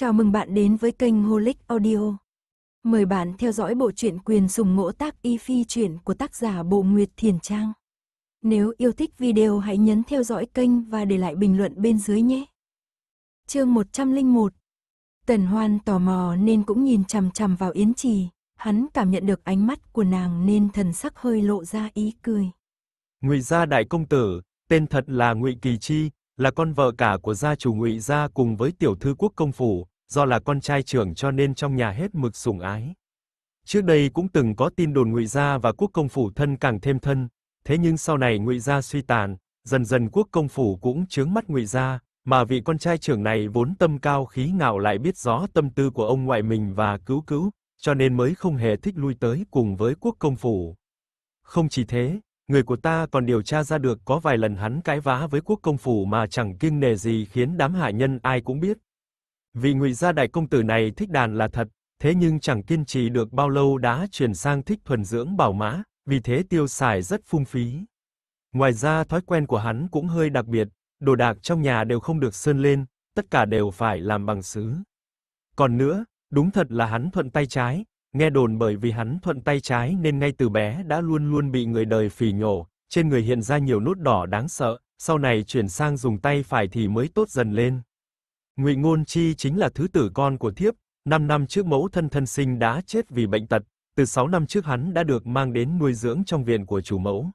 Chào mừng bạn đến với kênh Holic Audio. Mời bạn theo dõi bộ truyện quyền sùng ngỗ tác y phi truyện của tác giả Bộ Nguyệt Thiền Trang. Nếu yêu thích video hãy nhấn theo dõi kênh và để lại bình luận bên dưới nhé. Chương 101 Tần Hoan tò mò nên cũng nhìn chằm chằm vào Yến Trì, hắn cảm nhận được ánh mắt của nàng nên thần sắc hơi lộ ra ý cười. Ngụy gia đại công tử, tên thật là Ngụy Kỳ Chi, là con vợ cả của gia chủ Ngụy gia cùng với tiểu thư quốc công phủ, do là con trai trưởng cho nên trong nhà hết mực sủng ái. Trước đây cũng từng có tin đồn Ngụy gia và quốc công phủ thân càng thêm thân, thế nhưng sau này Ngụy gia suy tàn, dần dần quốc công phủ cũng chướng mắt Ngụy gia, mà vị con trai trưởng này vốn tâm cao khí ngạo lại biết rõ tâm tư của ông ngoại mình và cứu cứu, cho nên mới không hề thích lui tới cùng với quốc công phủ. Không chỉ thế, người của ta còn điều tra ra được có vài lần hắn cãi vã với quốc công phủ mà chẳng kiêng nề gì khiến đám hạ nhân ai cũng biết. Vì Ngụy gia đại công tử này thích đàn là thật, thế nhưng chẳng kiên trì được bao lâu đã chuyển sang thích thuần dưỡng bảo mã, vì thế tiêu xài rất phung phí. Ngoài ra thói quen của hắn cũng hơi đặc biệt, đồ đạc trong nhà đều không được sơn lên, tất cả đều phải làm bằng sứ. Còn nữa, đúng thật là hắn thuận tay trái, Nghe đồn bởi vì hắn thuận tay trái nên ngay từ bé đã luôn luôn bị người đời phỉ nhổ, trên người hiện ra nhiều nốt đỏ đáng sợ, sau này chuyển sang dùng tay phải thì mới tốt dần lên. Ngụy Ngôn Chi chính là thứ tử con của thiếp, 5 năm trước mẫu thân thân sinh đã chết vì bệnh tật, từ 6 năm trước hắn đã được mang đến nuôi dưỡng trong viện của chủ mẫu.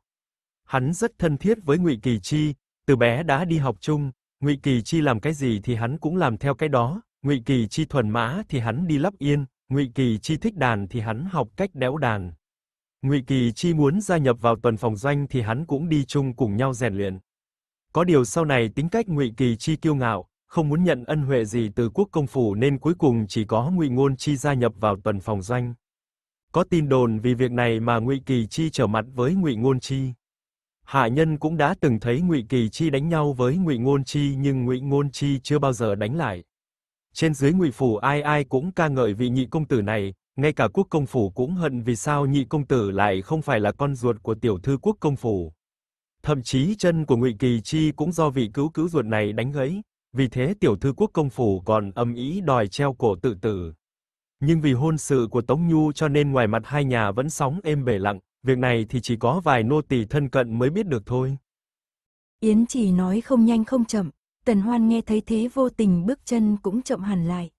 Hắn rất thân thiết với Ngụy Kỳ Chi, từ bé đã đi học chung, Ngụy Kỳ Chi làm cái gì thì hắn cũng làm theo cái đó, Ngụy Kỳ Chi thuần mã thì hắn đi lắp yên, Ngụy Kỳ Chi thích đàn thì hắn học cách đéo đàn. Ngụy Kỳ Chi muốn gia nhập vào tuần phòng doanh thì hắn cũng đi chung cùng nhau rèn luyện. Có điều sau này tính cách Ngụy Kỳ Chi kiêu ngạo, không muốn nhận ân huệ gì từ quốc công phủ nên cuối cùng chỉ có Ngụy Ngôn Chi gia nhập vào tuần phòng doanh. Có tin đồn vì việc này mà Ngụy Kỳ Chi trở mặt với Ngụy Ngôn Chi. Hạ nhân cũng đã từng thấy Ngụy Kỳ Chi đánh nhau với Ngụy Ngôn Chi nhưng Ngụy Ngôn Chi chưa bao giờ đánh lại. Trên dưới ngụy phủ ai ai cũng ca ngợi vị nhị công tử này, ngay cả quốc công phủ cũng hận vì sao nhị công tử lại không phải là con ruột của tiểu thư quốc công phủ. Thậm chí chân của Ngụy Kỳ Chi cũng do vị cứu cứu ruột này đánh gãy, vì thế tiểu thư quốc công phủ còn âm ý đòi treo cổ tự tử. Nhưng vì hôn sự của Tống Nhu cho nên ngoài mặt hai nhà vẫn sóng êm bể lặng, việc này thì chỉ có vài nô tỳ thân cận mới biết được thôi. Yến chỉ nói không nhanh không chậm, Tần Hoan nghe thấy thế vô tình bước chân cũng chậm hẳn lại.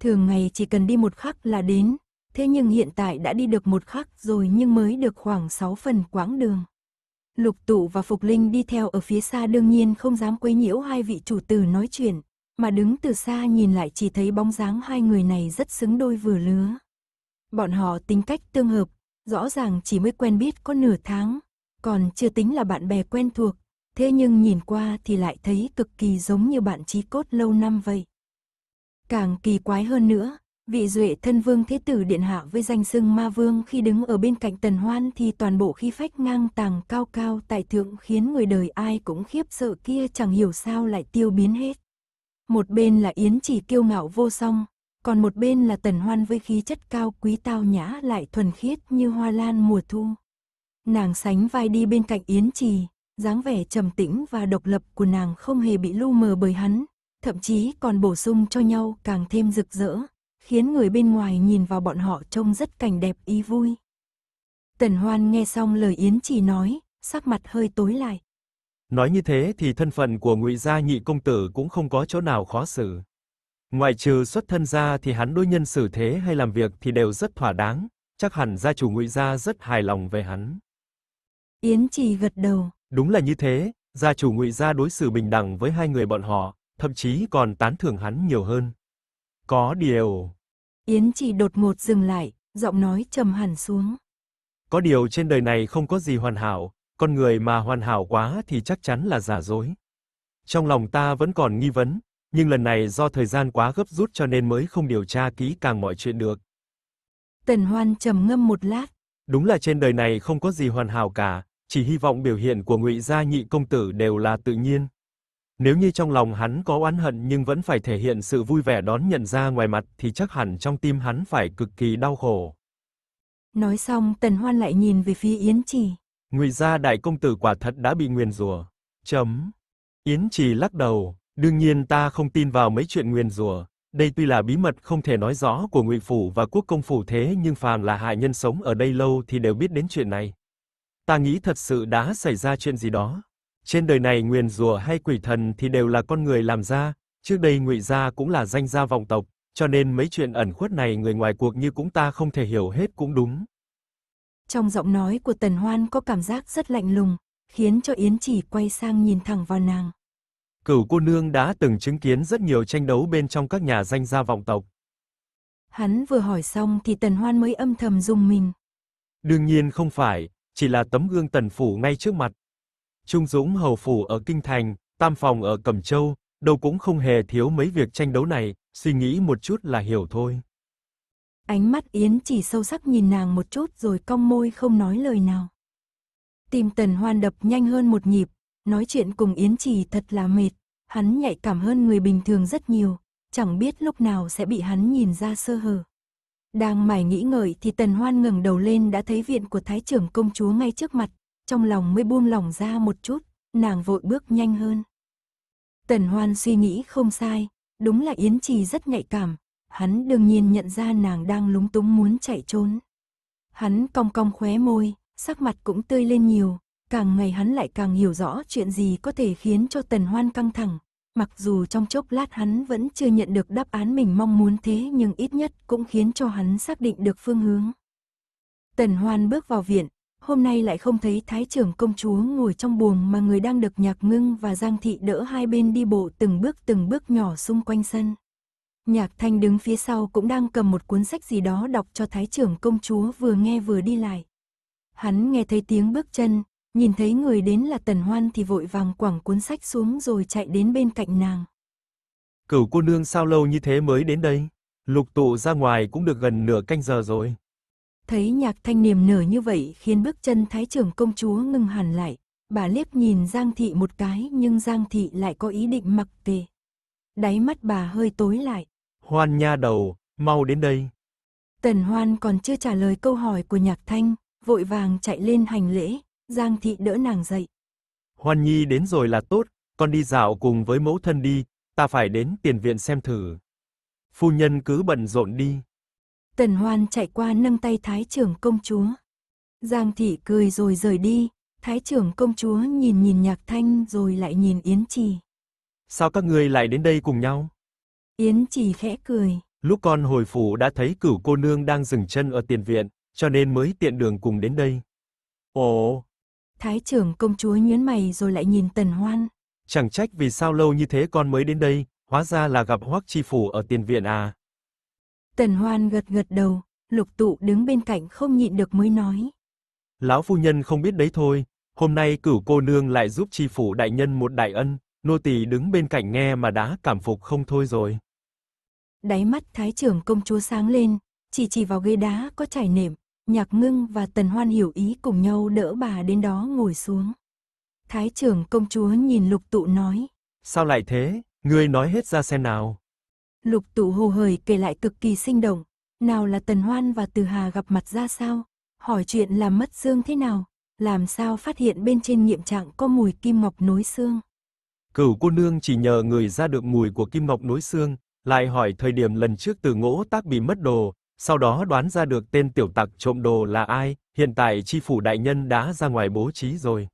Thường ngày chỉ cần đi một khắc là đến, thế nhưng hiện tại đã đi được một khắc rồi nhưng mới được khoảng 6 phần quãng đường. Lục tụ và Phục Linh đi theo ở phía xa đương nhiên không dám quấy nhiễu hai vị chủ tử nói chuyện, mà đứng từ xa nhìn lại chỉ thấy bóng dáng hai người này rất xứng đôi vừa lứa. Bọn họ tính cách tương hợp, rõ ràng chỉ mới quen biết có nửa tháng, còn chưa tính là bạn bè quen thuộc, thế nhưng nhìn qua thì lại thấy cực kỳ giống như bạn trí cốt lâu năm vậy. Càng kỳ quái hơn nữa, vị duệ thân vương thế tử điện hạ với danh xưng ma vương khi đứng ở bên cạnh tần hoan thì toàn bộ khí phách ngang tàng cao cao tại thượng khiến người đời ai cũng khiếp sợ kia chẳng hiểu sao lại tiêu biến hết. Một bên là Yến chỉ kiêu ngạo vô song, còn một bên là tần hoan với khí chất cao quý tao nhã lại thuần khiết như hoa lan mùa thu. Nàng sánh vai đi bên cạnh Yến Trì, dáng vẻ trầm tĩnh và độc lập của nàng không hề bị lu mờ bởi hắn, thậm chí còn bổ sung cho nhau càng thêm rực rỡ, khiến người bên ngoài nhìn vào bọn họ trông rất cảnh đẹp ý vui. Tần Hoan nghe xong lời Yến chỉ nói, sắc mặt hơi tối lại. Nói như thế thì thân phận của Ngụy gia nhị công tử cũng không có chỗ nào khó xử. Ngoại trừ xuất thân ra thì hắn đối nhân xử thế hay làm việc thì đều rất thỏa đáng, chắc hẳn gia chủ Ngụy gia rất hài lòng về hắn. Yến Trì gật đầu, Đúng là như thế, gia chủ Ngụy gia đối xử bình đẳng với hai người bọn họ, thậm chí còn tán thưởng hắn nhiều hơn. Có điều, Yến Chỉ đột ngột dừng lại, giọng nói trầm hẳn xuống. Có điều trên đời này không có gì hoàn hảo, con người mà hoàn hảo quá thì chắc chắn là giả dối. Trong lòng ta vẫn còn nghi vấn, nhưng lần này do thời gian quá gấp rút cho nên mới không điều tra kỹ càng mọi chuyện được. Tần Hoan trầm ngâm một lát. Đúng là trên đời này không có gì hoàn hảo cả, chỉ hy vọng biểu hiện của Ngụy gia nhị công tử đều là tự nhiên. Nếu như trong lòng hắn có oán hận nhưng vẫn phải thể hiện sự vui vẻ đón nhận ra ngoài mặt thì chắc hẳn trong tim hắn phải cực kỳ đau khổ. Nói xong, Tần Hoan lại nhìn về phía Yến Trì. Ngụy gia đại công tử quả thật đã bị nguyền rủa. Chấm. Yến Trì lắc đầu, đương nhiên ta không tin vào mấy chuyện nguyền rủa, đây tuy là bí mật không thể nói rõ của Ngụy phủ và Quốc công phủ thế nhưng phàm là hạ nhân sống ở đây lâu thì đều biết đến chuyện này ta nghĩ thật sự đã xảy ra chuyện gì đó. Trên đời này nguyền rủa hay quỷ thần thì đều là con người làm ra, trước đây Ngụy gia cũng là danh gia vọng tộc, cho nên mấy chuyện ẩn khuất này người ngoài cuộc như cũng ta không thể hiểu hết cũng đúng. Trong giọng nói của Tần Hoan có cảm giác rất lạnh lùng, khiến cho Yến Chỉ quay sang nhìn thẳng vào nàng. Cửu cô nương đã từng chứng kiến rất nhiều tranh đấu bên trong các nhà danh gia vọng tộc. Hắn vừa hỏi xong thì Tần Hoan mới âm thầm rung mình. Đương nhiên không phải, chỉ là tấm gương tần phủ ngay trước mặt. Trung Dũng hầu phủ ở kinh thành, tam phòng ở Cẩm Châu, đâu cũng không hề thiếu mấy việc tranh đấu này, suy nghĩ một chút là hiểu thôi. Ánh mắt Yến chỉ sâu sắc nhìn nàng một chút rồi cong môi không nói lời nào. Tim Tần Hoan đập nhanh hơn một nhịp, nói chuyện cùng Yến Trì thật là mệt, hắn nhạy cảm hơn người bình thường rất nhiều, chẳng biết lúc nào sẽ bị hắn nhìn ra sơ hở. Đang mải nghĩ ngợi thì tần hoan ngẩng đầu lên đã thấy viện của thái trưởng công chúa ngay trước mặt, trong lòng mới buông lỏng ra một chút, nàng vội bước nhanh hơn. Tần hoan suy nghĩ không sai, đúng là Yến Trì rất nhạy cảm, hắn đương nhiên nhận ra nàng đang lúng túng muốn chạy trốn. Hắn cong cong khóe môi, sắc mặt cũng tươi lên nhiều, càng ngày hắn lại càng hiểu rõ chuyện gì có thể khiến cho tần hoan căng thẳng, mặc dù trong chốc lát hắn vẫn chưa nhận được đáp án mình mong muốn thế nhưng ít nhất cũng khiến cho hắn xác định được phương hướng. Tần Hoan bước vào viện, hôm nay lại không thấy thái trưởng công chúa ngồi trong buồng mà người đang được nhạc ngưng và giang thị đỡ hai bên đi bộ từng bước từng bước nhỏ xung quanh sân. Nhạc thanh đứng phía sau cũng đang cầm một cuốn sách gì đó đọc cho thái trưởng công chúa vừa nghe vừa đi lại. Hắn nghe thấy tiếng bước chân, Nhìn thấy người đến là tần hoan thì vội vàng quẳng cuốn sách xuống rồi chạy đến bên cạnh nàng. Cửu cô nương sao lâu như thế mới đến đây? Lục tụ ra ngoài cũng được gần nửa canh giờ rồi. Thấy nhạc thanh niềm nở như vậy khiến bước chân thái trưởng công chúa ngừng hẳn lại. Bà liếc nhìn Giang Thị một cái nhưng Giang Thị lại có ý định mặc kệ Đáy mắt bà hơi tối lại. Hoan nha đầu, mau đến đây. Tần Hoan còn chưa trả lời câu hỏi của nhạc thanh, vội vàng chạy lên hành lễ, Giang thị đỡ nàng dậy. Hoan Nhi đến rồi là tốt, con đi dạo cùng với mẫu thân đi, ta phải đến tiền viện xem thử. Phu nhân cứ bận rộn đi. Tần Hoan chạy qua nâng tay Thái trưởng công chúa. Giang thị cười rồi rời đi, Thái trưởng công chúa nhìn nhìn Nhạc Thanh rồi lại nhìn Yến Trì. Sao các người lại đến đây cùng nhau? Yến Trì khẽ cười. Lúc con hồi phủ đã thấy cửu cô nương đang dừng chân ở tiền viện, cho nên mới tiện đường cùng đến đây. Ồ, Thái trưởng công chúa nhướng mày rồi lại nhìn Tần Hoan. Chẳng trách vì sao lâu như thế con mới đến đây, hóa ra là gặp Hoắc chi phủ ở tiền viện à. Tần Hoan gật gật đầu, Lục Tụ đứng bên cạnh không nhịn được mới nói. Lão phu nhân không biết đấy thôi, hôm nay cửu cô nương lại giúp chi phủ đại nhân một đại ân, nô tỳ đứng bên cạnh nghe mà đã cảm phục không thôi rồi. Đáy mắt thái trưởng công chúa sáng lên, chỉ chỉ vào ghế đá có trải nệm, Nhạc ngưng và tần hoan hiểu ý cùng nhau đỡ bà đến đó ngồi xuống. Thái trưởng công chúa nhìn lục tụ nói. Sao lại thế, ngươi nói hết ra xem nào. Lục tụ hồ hời kể lại cực kỳ sinh động. Nào là tần hoan và từ hà gặp mặt ra sao, hỏi chuyện làm mất xương thế nào, làm sao phát hiện bên trên nhiệm trạng có mùi kim ngọc nối xương. Cửu cô nương chỉ nhờ người ra được mùi của kim ngọc nối xương, lại hỏi thời điểm lần trước từ ngỗ tác bị mất đồ, sau đó đoán ra được tên tiểu tặc trộm đồ là ai, hiện tại chi phủ đại nhân đã ra ngoài bố trí rồi.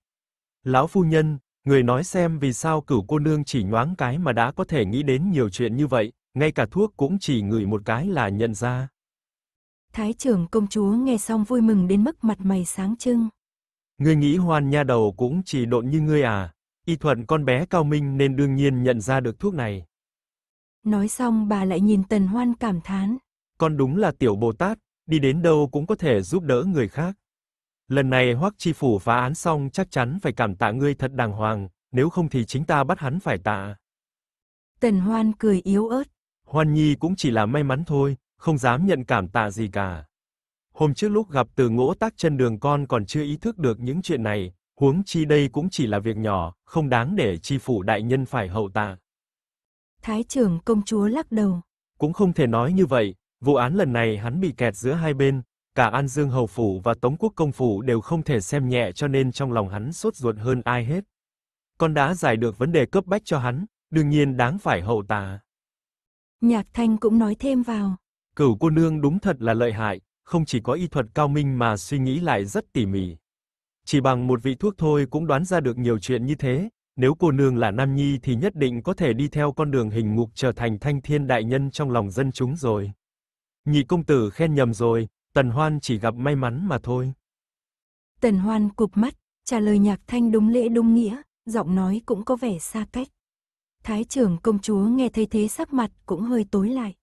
Lão phu nhân, người nói xem vì sao cửu cô nương chỉ nhoáng cái mà đã có thể nghĩ đến nhiều chuyện như vậy, ngay cả thuốc cũng chỉ ngửi một cái là nhận ra. Thái trưởng công chúa nghe xong vui mừng đến mức mặt mày sáng trưng. người nghĩ hoan nha đầu cũng chỉ độn như ngươi à, y thuận con bé cao minh nên đương nhiên nhận ra được thuốc này. Nói xong bà lại nhìn tần hoan cảm thán. Con đúng là tiểu Bồ Tát, đi đến đâu cũng có thể giúp đỡ người khác. Lần này Hoắc Chi phủ phá án xong chắc chắn phải cảm tạ ngươi thật đàng hoàng, nếu không thì chính ta bắt hắn phải tạ. Tần Hoan cười yếu ớt. Hoan Nhi cũng chỉ là may mắn thôi, không dám nhận cảm tạ gì cả. Hôm trước lúc gặp Từ Ngỗ Tác chân đường con còn chưa ý thức được những chuyện này, huống chi đây cũng chỉ là việc nhỏ, không đáng để chi phủ đại nhân phải hậu tạ. Thái trưởng công chúa lắc đầu. Cũng không thể nói như vậy, Vụ án lần này hắn bị kẹt giữa hai bên, cả An Dương Hầu Phủ và Tống Quốc Công Phủ đều không thể xem nhẹ cho nên trong lòng hắn sốt ruột hơn ai hết. Con đã giải được vấn đề cấp bách cho hắn, đương nhiên đáng phải hậu tạ. Nhạc Thanh cũng nói thêm vào. Cửu cô nương đúng thật là lợi hại, không chỉ có y thuật cao minh mà suy nghĩ lại rất tỉ mỉ. Chỉ bằng một vị thuốc thôi cũng đoán ra được nhiều chuyện như thế, nếu cô nương là nam nhi thì nhất định có thể đi theo con đường hình ngục trở thành thanh thiên đại nhân trong lòng dân chúng rồi. Nhị công tử khen nhầm rồi, Tần Hoan chỉ gặp may mắn mà thôi. Tần Hoan cụp mắt, trả lời Nhạc Thanh đúng lễ đúng nghĩa, giọng nói cũng có vẻ xa cách. Thái trưởng công chúa nghe thấy thế sắc mặt cũng hơi tối lại.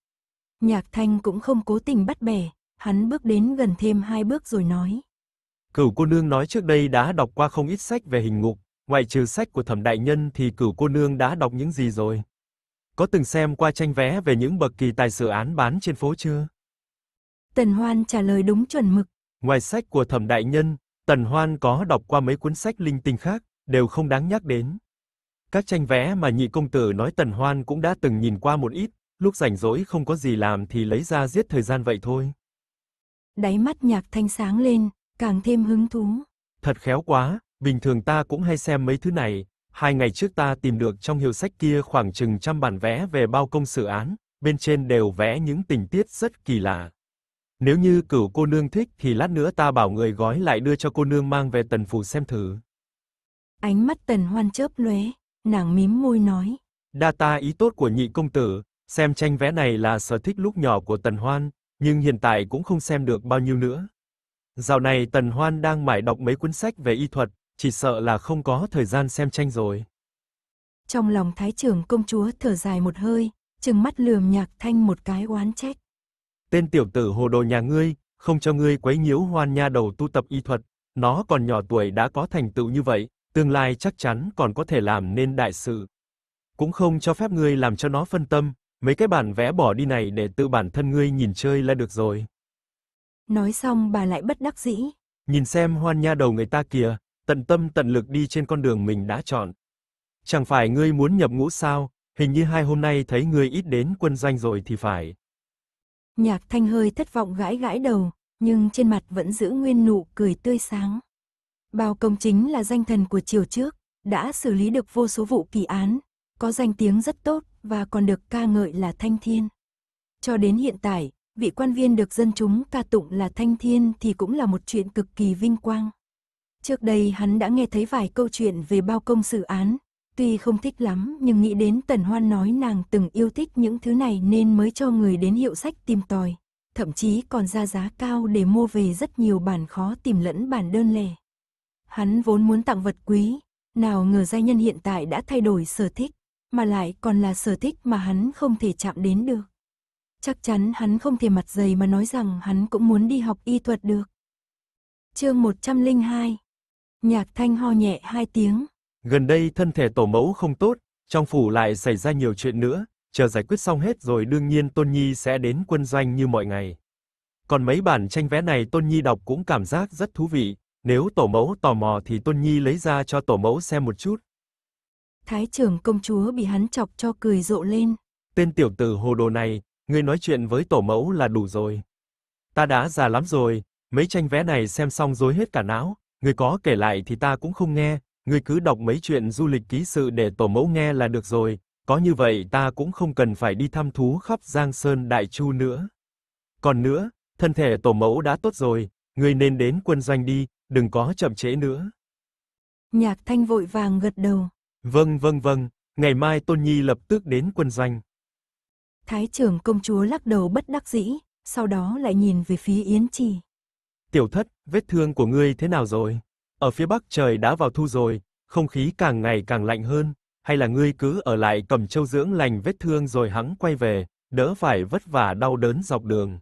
Nhạc Thanh cũng không cố tình bắt bẻ, hắn bước đến gần thêm hai bước rồi nói. Cửu cô nương nói trước đây đã đọc qua không ít sách về hình ngục, ngoại trừ sách của thẩm đại nhân thì cửu cô nương đã đọc những gì rồi? Có từng xem qua tranh vé về những bậc kỳ tài sự án bán trên phố chưa? Tần Hoan trả lời đúng chuẩn mực. Ngoài sách của Thẩm Đại Nhân, Tần Hoan có đọc qua mấy cuốn sách linh tinh khác, đều không đáng nhắc đến. Các tranh vẽ mà nhị công tử nói Tần Hoan cũng đã từng nhìn qua một ít, lúc rảnh rỗi không có gì làm thì lấy ra giết thời gian vậy thôi. Đáy mắt nhạc thanh sáng lên, càng thêm hứng thú. Thật khéo quá, bình thường ta cũng hay xem mấy thứ này. Hai ngày trước ta tìm được trong hiệu sách kia khoảng chừng trăm bản vẽ về bao công sự án, bên trên đều vẽ những tình tiết rất kỳ lạ, nếu như cửu cô nương thích thì lát nữa ta bảo người gói lại đưa cho cô nương mang về tần phủ xem thử. Ánh mắt tần hoan chớp lóe, nàng mím môi nói. Đa ta ý tốt của nhị công tử, xem tranh vẽ này là sở thích lúc nhỏ của tần hoan, nhưng hiện tại cũng không xem được bao nhiêu nữa. Dạo này tần hoan đang mải đọc mấy cuốn sách về y thuật, chỉ sợ là không có thời gian xem tranh rồi. Trong lòng thái trưởng công chúa thở dài một hơi, chừng mắt lườm nhạc thanh một cái oán trách tên tiểu tử hồ đồ nhà ngươi, không cho ngươi quấy nhiễu Hoan Nha đầu tu tập y thuật, nó còn nhỏ tuổi đã có thành tựu như vậy, tương lai chắc chắn còn có thể làm nên đại sự. Cũng không cho phép ngươi làm cho nó phân tâm, mấy cái bản vẽ bỏ đi này để tự bản thân ngươi nhìn chơi là được rồi. Nói xong bà lại bất đắc dĩ. Nhìn xem Hoan Nha đầu người ta kia, tận tâm tận lực đi trên con đường mình đã chọn. Chẳng phải ngươi muốn nhập ngũ sao, hình như hai hôm nay thấy ngươi ít đến quân doanh rồi thì phải. Nhạc thanh hơi thất vọng gãi gãi đầu, nhưng trên mặt vẫn giữ nguyên nụ cười tươi sáng. Bao công chính là danh thần của triều trước, đã xử lý được vô số vụ kỳ án, có danh tiếng rất tốt và còn được ca ngợi là thanh thiên. Cho đến hiện tại, vị quan viên được dân chúng ca tụng là thanh thiên thì cũng là một chuyện cực kỳ vinh quang. Trước đây hắn đã nghe thấy vài câu chuyện về bao công xử án, Tuy không thích lắm nhưng nghĩ đến Tần Hoan nói nàng từng yêu thích những thứ này nên mới cho người đến hiệu sách tìm tòi. Thậm chí còn ra giá cao để mua về rất nhiều bản khó tìm lẫn bản đơn lẻ. Hắn vốn muốn tặng vật quý, nào ngờ gia nhân hiện tại đã thay đổi sở thích, mà lại còn là sở thích mà hắn không thể chạm đến được. Chắc chắn hắn không thể mặt dày mà nói rằng hắn cũng muốn đi học y thuật được. Chương 102 Nhạc thanh ho nhẹ hai tiếng Gần đây thân thể tổ mẫu không tốt, trong phủ lại xảy ra nhiều chuyện nữa, chờ giải quyết xong hết rồi đương nhiên Tôn Nhi sẽ đến quân doanh như mọi ngày. Còn mấy bản tranh vẽ này Tôn Nhi đọc cũng cảm giác rất thú vị, nếu tổ mẫu tò mò thì Tôn Nhi lấy ra cho tổ mẫu xem một chút. Thái trưởng công chúa bị hắn chọc cho cười rộ lên. Tên tiểu tử hồ đồ này, ngươi nói chuyện với tổ mẫu là đủ rồi. Ta đã già lắm rồi, mấy tranh vẽ này xem xong rối hết cả não, ngươi có kể lại thì ta cũng không nghe, Ngươi cứ đọc mấy chuyện du lịch ký sự để tổ mẫu nghe là được rồi, có như vậy ta cũng không cần phải đi thăm thú khắp Giang Sơn Đại Chu nữa. Còn nữa, thân thể tổ mẫu đã tốt rồi, ngươi nên đến quân doanh đi, đừng có chậm trễ nữa. Nhạc Thanh vội vàng gật đầu. Vâng vâng vâng, ngày mai Tôn Nhi lập tức đến quân doanh. Thái trưởng công chúa lắc đầu bất đắc dĩ, sau đó lại nhìn về phía Yến Trì. Tiểu thất, vết thương của ngươi thế nào rồi? Ở phía Bắc trời đã vào thu rồi, không khí càng ngày càng lạnh hơn, hay là ngươi cứ ở lại cầm châu dưỡng lành vết thương rồi hắn quay về, đỡ phải vất vả đau đớn dọc đường.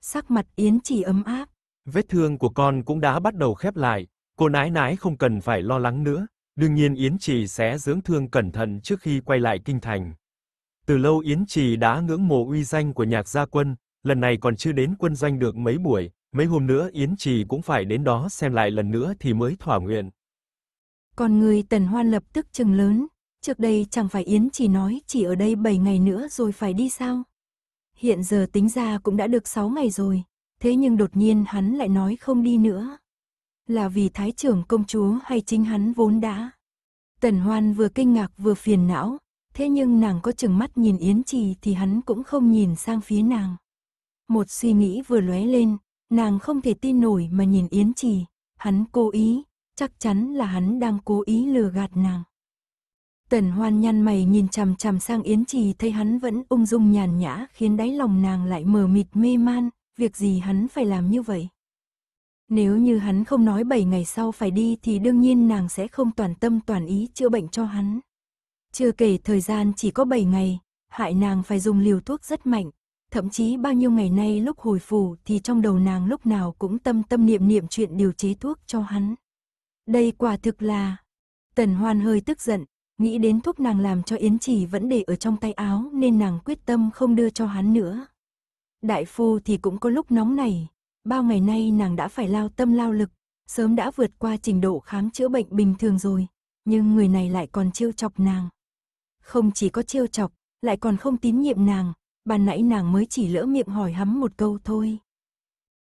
Sắc mặt Yến chỉ ấm áp. Vết thương của con cũng đã bắt đầu khép lại, cô nái nái không cần phải lo lắng nữa. Đương nhiên Yến Trì sẽ dưỡng thương cẩn thận trước khi quay lại kinh thành. Từ lâu Yến Trì đã ngưỡng mộ uy danh của nhạc gia quân, lần này còn chưa đến quân doanh được mấy buổi, Mấy hôm nữa Yến Trì cũng phải đến đó xem lại lần nữa thì mới thỏa nguyện. Còn người Tần Hoan lập tức chừng lớn, trước đây chẳng phải Yến Trì nói chỉ ở đây 7 ngày nữa rồi phải đi sao? Hiện giờ tính ra cũng đã được 6 ngày rồi, thế nhưng đột nhiên hắn lại nói không đi nữa. Là vì Thái trưởng công chúa hay chính hắn vốn đã? Tần Hoan vừa kinh ngạc vừa phiền não, thế nhưng nàng có chừng mắt nhìn Yến Trì thì hắn cũng không nhìn sang phía nàng. Một suy nghĩ vừa lóe lên, Nàng không thể tin nổi mà nhìn Yến Trì, hắn cố ý, chắc chắn là hắn đang cố ý lừa gạt nàng. Tần hoan nhăn mày nhìn chằm chằm sang Yến Trì thấy hắn vẫn ung dung nhàn nhã khiến đáy lòng nàng lại mờ mịt mê man, việc gì hắn phải làm như vậy. Nếu như hắn không nói 7 ngày sau phải đi thì đương nhiên nàng sẽ không toàn tâm toàn ý chữa bệnh cho hắn. Chưa kể thời gian chỉ có 7 ngày, hại nàng phải dùng liều thuốc rất mạnh, Thậm chí bao nhiêu ngày nay lúc hồi phủ thì trong đầu nàng lúc nào cũng tâm tâm niệm niệm chuyện điều chế thuốc cho hắn. Đây quả thực là... Tần Hoan hơi tức giận, nghĩ đến thuốc nàng làm cho Yến Chỉ vẫn để ở trong tay áo nên nàng quyết tâm không đưa cho hắn nữa. Đại phu thì cũng có lúc nóng này, bao ngày nay nàng đã phải lao tâm lao lực, sớm đã vượt qua trình độ khám chữa bệnh bình thường rồi, nhưng người này lại còn chiêu chọc nàng. Không chỉ có chiêu chọc, lại còn không tín nhiệm nàng, ban nãy nàng mới chỉ lỡ miệng hỏi hắn một câu thôi.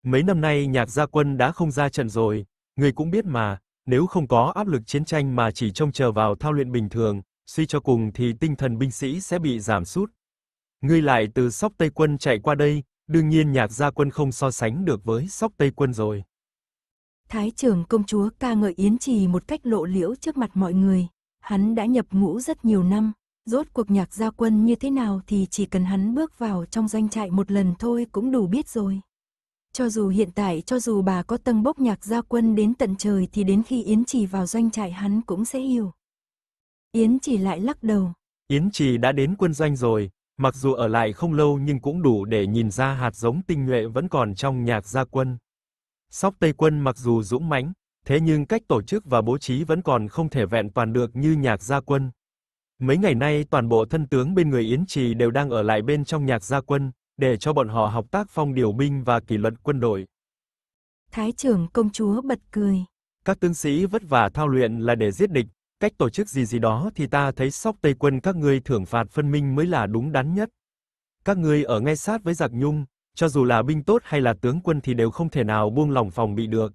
Mấy năm nay Nhạc Gia Quân đã không ra trận rồi, người cũng biết mà, nếu không có áp lực chiến tranh mà chỉ trông chờ vào thao luyện bình thường, suy cho cùng thì tinh thần binh sĩ sẽ bị giảm sút. Ngươi lại từ Sóc Tây Quân chạy qua đây, đương nhiên Nhạc Gia Quân không so sánh được với Sóc Tây Quân rồi. Thái trưởng công chúa ca ngợi Yến Trì một cách lộ liễu trước mặt mọi người, hắn đã nhập ngũ rất nhiều năm, Rốt cuộc nhạc gia quân như thế nào thì chỉ cần hắn bước vào trong doanh trại một lần thôi cũng đủ biết rồi. Cho dù hiện tại cho dù bà có tầng bốc nhạc gia quân đến tận trời thì đến khi Yến Trì vào doanh trại hắn cũng sẽ hiểu. Yến Trì lại lắc đầu. Yến Trì đã đến quân doanh rồi, mặc dù ở lại không lâu nhưng cũng đủ để nhìn ra hạt giống tinh nhuệ vẫn còn trong nhạc gia quân. Sóc Tây quân mặc dù dũng mãnh, thế nhưng cách tổ chức và bố trí vẫn còn không thể vẹn toàn được như nhạc gia quân. Mấy ngày nay toàn bộ thân tướng bên người Yến Trì đều đang ở lại bên trong nhạc gia quân, để cho bọn họ học tác phong điều binh và kỷ luật quân đội. Thái trưởng công chúa bật cười. Các tướng sĩ vất vả thao luyện là để giết địch, cách tổ chức gì gì đó thì ta thấy sóc Tây quân các ngươi thưởng phạt phân minh mới là đúng đắn nhất. Các ngươi ở ngay sát với giặc nhung, cho dù là binh tốt hay là tướng quân thì đều không thể nào buông lỏng phòng bị được.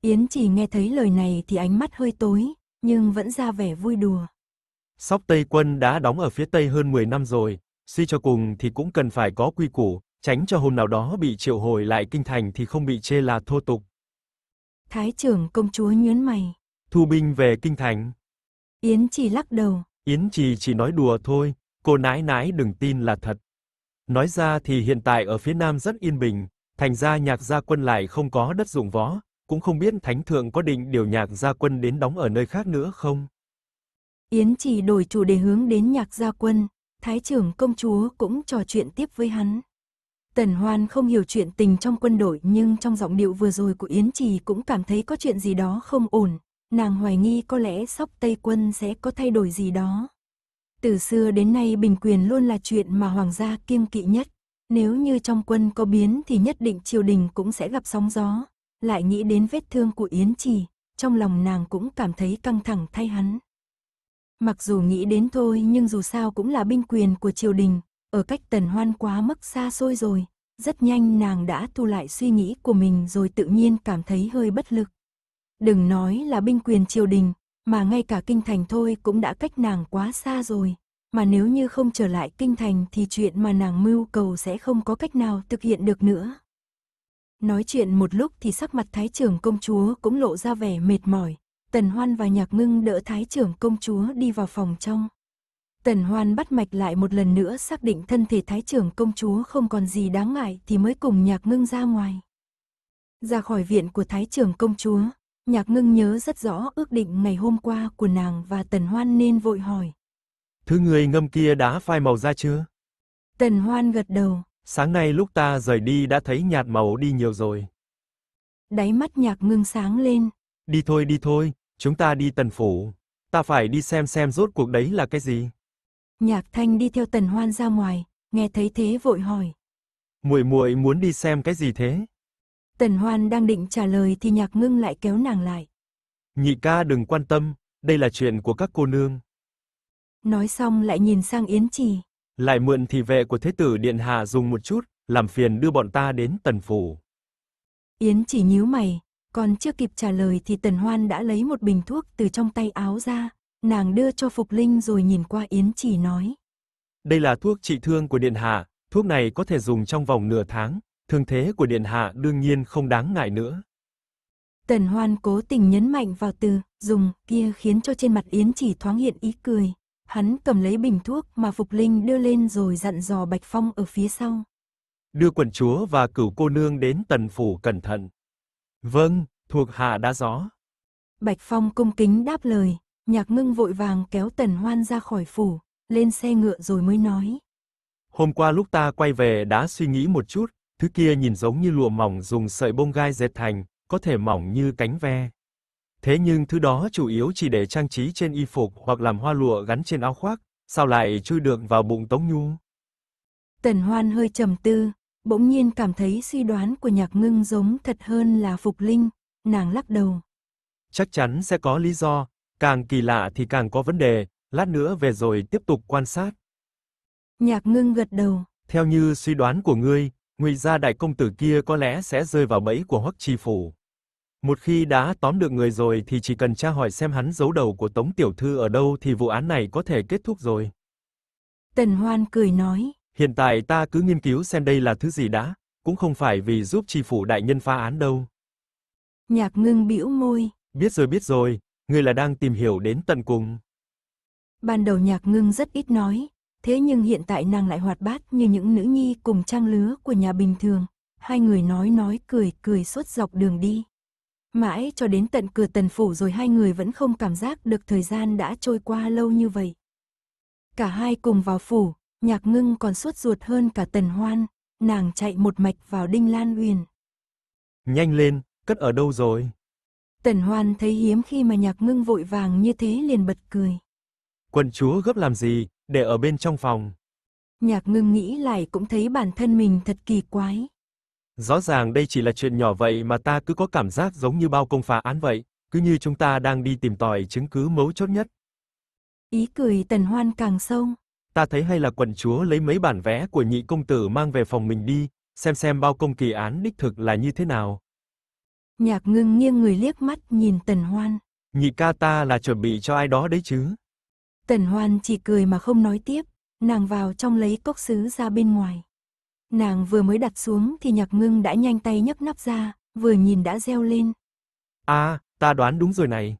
Yến chỉ nghe thấy lời này thì ánh mắt hơi tối, nhưng vẫn ra vẻ vui đùa. Sóc Tây Quân đã đóng ở phía Tây hơn 10 năm rồi, suy cho cùng thì cũng cần phải có quy củ, tránh cho hôm nào đó bị triệu hồi lại kinh thành thì không bị chê là thô tục. Thái trưởng công chúa nhướng mày. Thu binh về kinh thành. Yến Trì lắc đầu. Yến Trì chỉ nói đùa thôi, cô nãi nãi đừng tin là thật. Nói ra thì hiện tại ở phía Nam rất yên bình, thành ra nhạc gia quân lại không có đất dụng võ, cũng không biết thánh thượng có định điều nhạc gia quân đến đóng ở nơi khác nữa không. Yến chỉ đổi chủ đề hướng đến nhạc gia quân, thái trưởng công chúa cũng trò chuyện tiếp với hắn. Tần Hoan không hiểu chuyện tình trong quân đội nhưng trong giọng điệu vừa rồi của Yến Trì cũng cảm thấy có chuyện gì đó không ổn, nàng hoài nghi có lẽ sóc Tây quân sẽ có thay đổi gì đó. Từ xưa đến nay bình quyền luôn là chuyện mà hoàng gia kiêng kỵ nhất, nếu như trong quân có biến thì nhất định triều đình cũng sẽ gặp sóng gió, lại nghĩ đến vết thương của Yến Trì, trong lòng nàng cũng cảm thấy căng thẳng thay hắn. Mặc dù nghĩ đến thôi nhưng dù sao cũng là binh quyền của triều đình, ở cách tần hoan quá mức xa xôi rồi, rất nhanh nàng đã thu lại suy nghĩ của mình rồi tự nhiên cảm thấy hơi bất lực. Đừng nói là binh quyền triều đình, mà ngay cả kinh thành thôi cũng đã cách nàng quá xa rồi, mà nếu như không trở lại kinh thành thì chuyện mà nàng mưu cầu sẽ không có cách nào thực hiện được nữa. Nói chuyện một lúc thì sắc mặt thái trưởng công chúa cũng lộ ra vẻ mệt mỏi, Tần Hoan và Nhạc Ngưng đỡ Thái trưởng công chúa đi vào phòng trong. Tần Hoan bắt mạch lại một lần nữa xác định thân thể Thái trưởng công chúa không còn gì đáng ngại thì mới cùng Nhạc Ngưng ra ngoài. Ra khỏi viện của Thái trưởng công chúa, Nhạc Ngưng nhớ rất rõ ước định ngày hôm qua của nàng và Tần Hoan nên vội hỏi. Thứ người ngâm kia đã phai màu ra chưa? Tần Hoan gật đầu. Sáng nay lúc ta rời đi đã thấy nhạt màu đi nhiều rồi. Đáy mắt Nhạc Ngưng sáng lên. Đi thôi đi thôi, Chúng ta đi tần phủ, ta phải đi xem xem rốt cuộc đấy là cái gì. Nhạc Thanh đi theo Tần Hoan ra ngoài, nghe thấy thế vội hỏi. Muội muội muốn đi xem cái gì thế? Tần Hoan đang định trả lời thì Nhạc Ngưng lại kéo nàng lại. Nhị ca đừng quan tâm, đây là chuyện của các cô nương. Nói xong lại nhìn sang Yến Trì. Lại mượn thị vệ của Thế tử Điện Hạ dùng một chút, làm phiền đưa bọn ta đến Tần Phủ. Yến Trì nhíu mày, còn chưa kịp trả lời thì Tần Hoan đã lấy một bình thuốc từ trong tay áo ra, nàng đưa cho Phục Linh rồi nhìn qua Yến Chỉ nói. Đây là thuốc trị thương của Điện Hạ, thuốc này có thể dùng trong vòng nửa tháng, thương thế của Điện Hạ đương nhiên không đáng ngại nữa. Tần Hoan cố tình nhấn mạnh vào từ dùng kia khiến cho trên mặt Yến Chỉ thoáng hiện ý cười. Hắn cầm lấy bình thuốc mà Phục Linh đưa lên rồi dặn dò Bạch Phong ở phía sau. Đưa quần chúa và cửu cô nương đến tần phủ cẩn thận. Vâng, thuộc hạ đã rõ. Bạch Phong cung kính đáp lời, nhạc ngưng vội vàng kéo Tần Hoan ra khỏi phủ, lên xe ngựa rồi mới nói. Hôm qua lúc ta quay về đã suy nghĩ một chút, thứ kia nhìn giống như lụa mỏng dùng sợi bông gai dệt thành, có thể mỏng như cánh ve. Thế nhưng thứ đó chủ yếu chỉ để trang trí trên y phục hoặc làm hoa lụa gắn trên áo khoác, sao lại chui được vào bụng Tống Nhu? Tần Hoan hơi trầm tư, bỗng nhiên cảm thấy suy đoán của nhạc ngưng giống thật hơn là Phục Linh, nàng lắc đầu. Chắc chắn sẽ có lý do, càng kỳ lạ thì càng có vấn đề, lát nữa về rồi tiếp tục quan sát. Nhạc ngưng gật đầu. Theo như suy đoán của ngươi, ngụy gia đại công tử kia có lẽ sẽ rơi vào bẫy của hoắc tri phủ. Một khi đã tóm được người rồi thì chỉ cần tra hỏi xem hắn giấu đầu của Tống Tiểu Thư ở đâu thì vụ án này có thể kết thúc rồi. Tần Hoan cười nói. Hiện tại ta cứ nghiên cứu xem đây là thứ gì đã, cũng không phải vì giúp tri phủ đại nhân phá án đâu. Nhạc ngưng bĩu môi. Biết rồi biết rồi, ngươi là đang tìm hiểu đến tận cùng. Ban đầu nhạc ngưng rất ít nói, thế nhưng hiện tại nàng lại hoạt bát như những nữ nhi cùng trang lứa của nhà bình thường. Hai người nói nói cười cười suốt dọc đường đi. Mãi cho đến tận cửa tần phủ rồi hai người vẫn không cảm giác được thời gian đã trôi qua lâu như vậy. Cả hai cùng vào phủ, Nhạc ngưng còn suốt ruột hơn cả tần hoan, nàng chạy một mạch vào Đinh Lan Uyển. Nhanh lên, cất ở đâu rồi? Tần hoan thấy hiếm khi mà nhạc ngưng vội vàng như thế liền bật cười. Quận chúa gấp làm gì, để ở bên trong phòng. Nhạc ngưng nghĩ lại cũng thấy bản thân mình thật kỳ quái. Rõ ràng đây chỉ là chuyện nhỏ vậy mà ta cứ có cảm giác giống như bao công phá án vậy, cứ như chúng ta đang đi tìm tòi chứng cứ mấu chốt nhất. Ý cười tần hoan càng sâu ta thấy hay là quận chúa lấy mấy bản vẽ của nhị công tử mang về phòng mình đi, xem xem bao công kỳ án đích thực là như thế nào. Nhạc ngưng nghiêng người liếc mắt nhìn Tần Hoan. Nhị ca ta là chuẩn bị cho ai đó đấy chứ. Tần Hoan chỉ cười mà không nói tiếp, nàng vào trong lấy cốc sứ ra bên ngoài. Nàng vừa mới đặt xuống thì nhạc ngưng đã nhanh tay nhấc nắp ra, vừa nhìn đã reo lên. À, ta đoán đúng rồi này.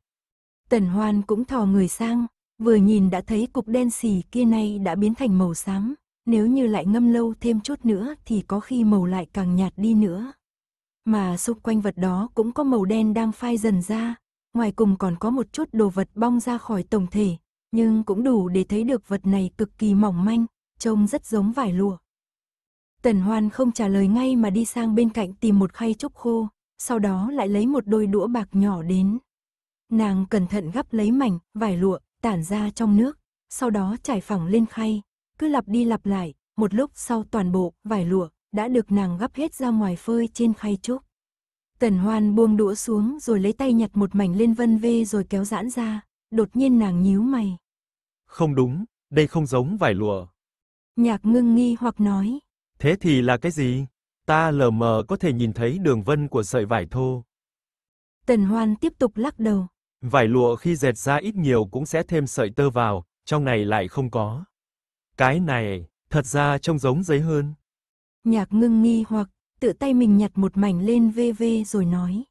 Tần Hoan cũng thò người sang, Vừa nhìn đã thấy cục đen xì kia nay đã biến thành màu xám, nếu như lại ngâm lâu thêm chút nữa thì có khi màu lại càng nhạt đi nữa. Mà xung quanh vật đó cũng có màu đen đang phai dần ra, ngoài cùng còn có một chút đồ vật bong ra khỏi tổng thể, nhưng cũng đủ để thấy được vật này cực kỳ mỏng manh, trông rất giống vải lụa. Tần Hoan không trả lời ngay mà đi sang bên cạnh tìm một khay trúc khô, sau đó lại lấy một đôi đũa bạc nhỏ đến. Nàng cẩn thận gắp lấy mảnh, vải lụa, tản ra trong nước, sau đó trải phẳng lên khay, cứ lặp đi lặp lại, một lúc sau toàn bộ vải lụa đã được nàng gấp hết ra ngoài phơi trên khay trúc. Tần Hoan buông đũa xuống rồi lấy tay nhặt một mảnh lên vân vê rồi kéo giãn ra, đột nhiên nàng nhíu mày. Không đúng, đây không giống vải lụa. Nhạc ngưng nghi hoặc nói. Thế thì là cái gì? Ta lờ mờ có thể nhìn thấy đường vân của sợi vải thô. Tần Hoan tiếp tục lắc đầu, Vải lụa khi dệt ra ít nhiều cũng sẽ thêm sợi tơ vào, trong này lại không có. Cái này, thật ra trông giống giấy hơn. Nhạc ngưng nghi hoặc, tự tay mình nhặt một mảnh lên vê vê rồi nói.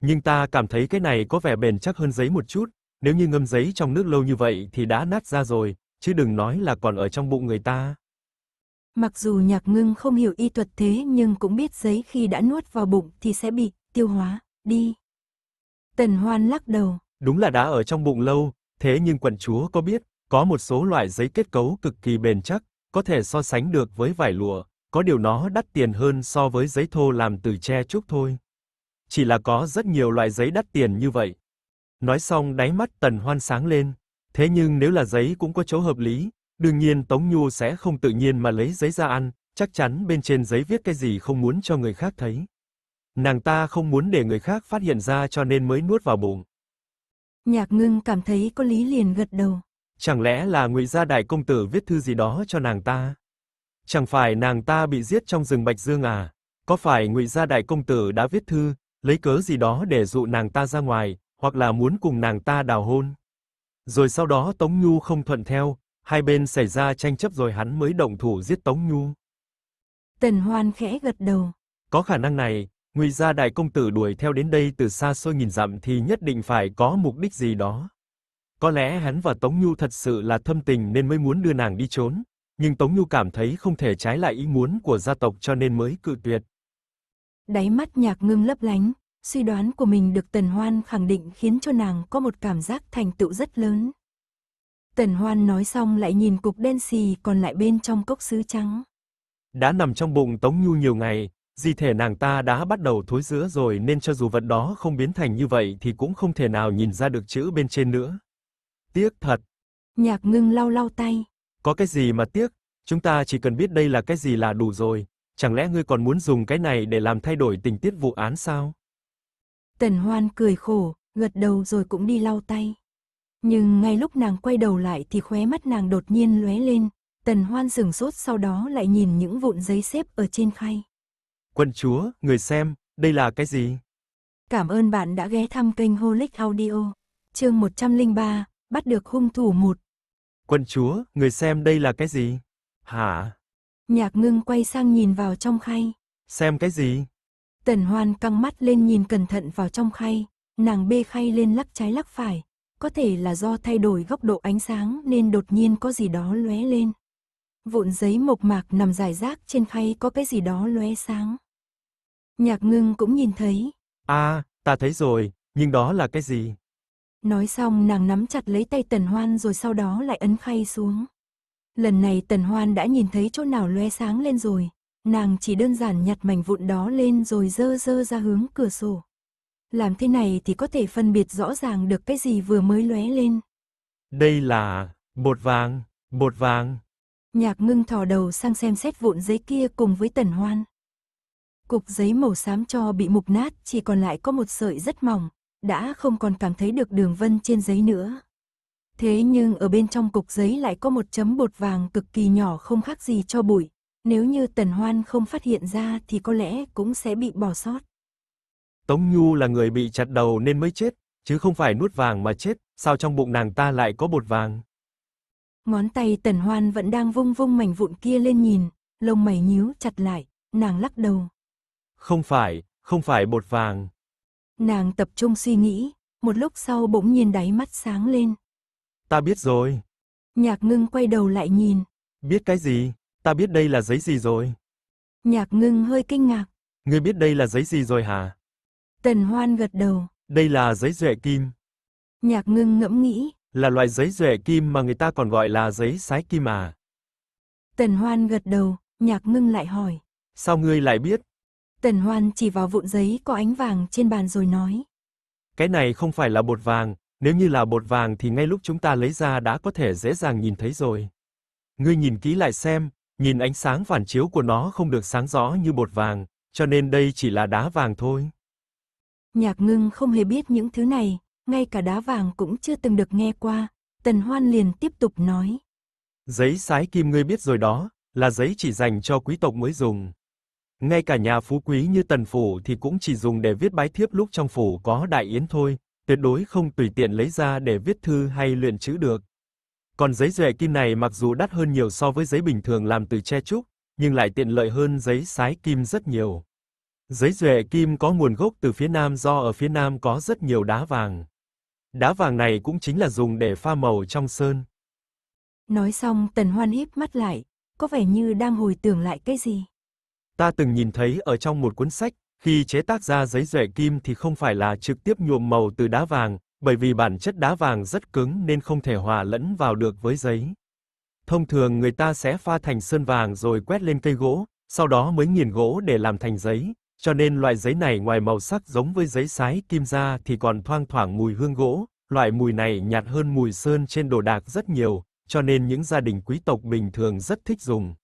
Nhưng ta cảm thấy cái này có vẻ bền chắc hơn giấy một chút, nếu như ngâm giấy trong nước lâu như vậy thì đã nát ra rồi, chứ đừng nói là còn ở trong bụng người ta. Mặc dù nhạc ngưng không hiểu y thuật thế nhưng cũng biết giấy khi đã nuốt vào bụng thì sẽ bị tiêu hóa, đi. Tần Hoan lắc đầu. Đúng là đã ở trong bụng lâu, thế nhưng quận chúa có biết, có một số loại giấy kết cấu cực kỳ bền chắc, có thể so sánh được với vải lụa, có điều nó đắt tiền hơn so với giấy thô làm từ tre trúc thôi. Chỉ là có rất nhiều loại giấy đắt tiền như vậy. Nói xong đáy mắt Tần Hoan sáng lên, thế nhưng nếu là giấy cũng có chỗ hợp lý, đương nhiên Tống Nhu sẽ không tự nhiên mà lấy giấy ra ăn, chắc chắn bên trên giấy viết cái gì không muốn cho người khác thấy. Nàng ta không muốn để người khác phát hiện ra cho nên mới nuốt vào bụng. Nhạc ngưng cảm thấy có lý liền gật đầu. Chẳng lẽ là ngụy gia đại công tử viết thư gì đó cho nàng ta? Chẳng phải nàng ta bị giết trong rừng Bạch Dương à? Có phải ngụy gia đại công tử đã viết thư, lấy cớ gì đó để dụ nàng ta ra ngoài, hoặc là muốn cùng nàng ta đào hôn? Rồi sau đó Tống Nhu không thuận theo, hai bên xảy ra tranh chấp rồi hắn mới động thủ giết Tống Nhu. Tần Hoan khẽ gật đầu. Có khả năng này, Nguy gia đại công tử đuổi theo đến đây từ xa xôi nghìn dặm thì nhất định phải có mục đích gì đó. Có lẽ hắn và Tống Nhu thật sự là thâm tình nên mới muốn đưa nàng đi trốn, nhưng Tống Nhu cảm thấy không thể trái lại ý muốn của gia tộc cho nên mới cự tuyệt. Đáy mắt Nhạc Ngưng lấp lánh, suy đoán của mình được Tần Hoan khẳng định khiến cho nàng có một cảm giác thành tựu rất lớn. Tần Hoan nói xong lại nhìn cục đen xì còn lại bên trong cốc sứ trắng. Đã nằm trong bụng Tống Nhu nhiều ngày, Di thể nàng ta đã bắt đầu thối rữa rồi nên cho dù vật đó không biến thành như vậy thì cũng không thể nào nhìn ra được chữ bên trên nữa. Tiếc thật. Nhạc ngưng lau lau tay. Có cái gì mà tiếc, chúng ta chỉ cần biết đây là cái gì là đủ rồi. Chẳng lẽ ngươi còn muốn dùng cái này để làm thay đổi tình tiết vụ án sao? Tần Hoan cười khổ, gật đầu rồi cũng đi lau tay. Nhưng ngay lúc nàng quay đầu lại thì khóe mắt nàng đột nhiên lóe lên, Tần Hoan sừng sốt sau đó lại nhìn những vụn giấy xếp ở trên khay. Quân chúa, người xem, đây là cái gì? Cảm ơn bạn đã ghé thăm kênh Holic Audio. Chương 103, bắt được hung thủ một. Quân chúa, người xem đây là cái gì? Hả? Nhạc Ngưng quay sang nhìn vào trong khay. Xem cái gì? Tần Hoan căng mắt lên nhìn cẩn thận vào trong khay, nàng bê khay lên lắc trái lắc phải, có thể là do thay đổi góc độ ánh sáng nên đột nhiên có gì đó lóe lên vụn giấy mộc mạc nằm dài rác trên khay có cái gì đó lóe sáng. Nhạc ngưng cũng nhìn thấy. À, ta thấy rồi, nhưng đó là cái gì? Nói xong nàng nắm chặt lấy tay Tần Hoan rồi sau đó lại ấn khay xuống. Lần này Tần Hoan đã nhìn thấy chỗ nào lóe sáng lên rồi, nàng chỉ đơn giản nhặt mảnh vụn đó lên rồi dơ dơ ra hướng cửa sổ. Làm thế này thì có thể phân biệt rõ ràng được cái gì vừa mới lóe lên. Đây là bột vàng, bột vàng. Nhạc ngưng thò đầu sang xem xét vụn giấy kia cùng với tần hoan. Cục giấy màu xám cho bị mục nát chỉ còn lại có một sợi rất mỏng, đã không còn cảm thấy được đường vân trên giấy nữa. Thế nhưng ở bên trong cục giấy lại có một chấm bột vàng cực kỳ nhỏ không khác gì cho bụi, nếu như Tần Hoan không phát hiện ra thì có lẽ cũng sẽ bị bỏ sót. Tống Nhu là người bị chặt đầu nên mới chết, chứ không phải nuốt vàng mà chết, sao trong bụng nàng ta lại có bột vàng? Ngón tay tần hoan vẫn đang vung vung mảnh vụn kia lên nhìn, lông mày nhíu chặt lại, nàng lắc đầu. Không phải, không phải bột vàng. Nàng tập trung suy nghĩ, một lúc sau bỗng nhiên đáy mắt sáng lên. Ta biết rồi. Nhạc ngưng quay đầu lại nhìn. Biết cái gì? Ta biết đây là giấy gì rồi. Nhạc ngưng hơi kinh ngạc. Ngươi biết đây là giấy gì rồi hả? Tần hoan gật đầu. Đây là giấy duệ kim. Nhạc ngưng ngẫm nghĩ, là loại giấy rễ kim mà người ta còn gọi là giấy sái kim à. Tần Hoan gật đầu, nhạc ngưng lại hỏi. Sao ngươi lại biết? Tần Hoan chỉ vào vụn giấy có ánh vàng trên bàn rồi nói. Cái này không phải là bột vàng, nếu như là bột vàng thì ngay lúc chúng ta lấy ra đã có thể dễ dàng nhìn thấy rồi. Ngươi nhìn kỹ lại xem, nhìn ánh sáng phản chiếu của nó không được sáng rõ như bột vàng, cho nên đây chỉ là đá vàng thôi. Nhạc ngưng không hề biết những thứ này, ngay cả đá vàng cũng chưa từng được nghe qua, Tần Hoan liền tiếp tục nói. Giấy sái kim ngươi biết rồi đó, là giấy chỉ dành cho quý tộc mới dùng. Ngay cả nhà phú quý như Tần Phủ thì cũng chỉ dùng để viết bái thiếp lúc trong phủ có đại yến thôi, tuyệt đối không tùy tiện lấy ra để viết thư hay luyện chữ được. Còn giấy duệ kim này mặc dù đắt hơn nhiều so với giấy bình thường làm từ tre trúc, nhưng lại tiện lợi hơn giấy sái kim rất nhiều. Giấy duệ kim có nguồn gốc từ phía Nam do ở phía Nam có rất nhiều đá vàng, Đá vàng này cũng chính là dùng để pha màu trong sơn. Nói xong Tần Hoan híp mắt lại, có vẻ như đang hồi tưởng lại cái gì. Ta từng nhìn thấy ở trong một cuốn sách, khi chế tác ra giấy rẻ kim thì không phải là trực tiếp nhuộm màu từ đá vàng, bởi vì bản chất đá vàng rất cứng nên không thể hòa lẫn vào được với giấy. Thông thường người ta sẽ pha thành sơn vàng rồi quét lên cây gỗ, sau đó mới nghiền gỗ để làm thành giấy, cho nên loại giấy này ngoài màu sắc giống với giấy sái kim ra thì còn thoang thoảng mùi hương gỗ, loại mùi này nhạt hơn mùi sơn trên đồ đạc rất nhiều, cho nên những gia đình quý tộc bình thường rất thích dùng.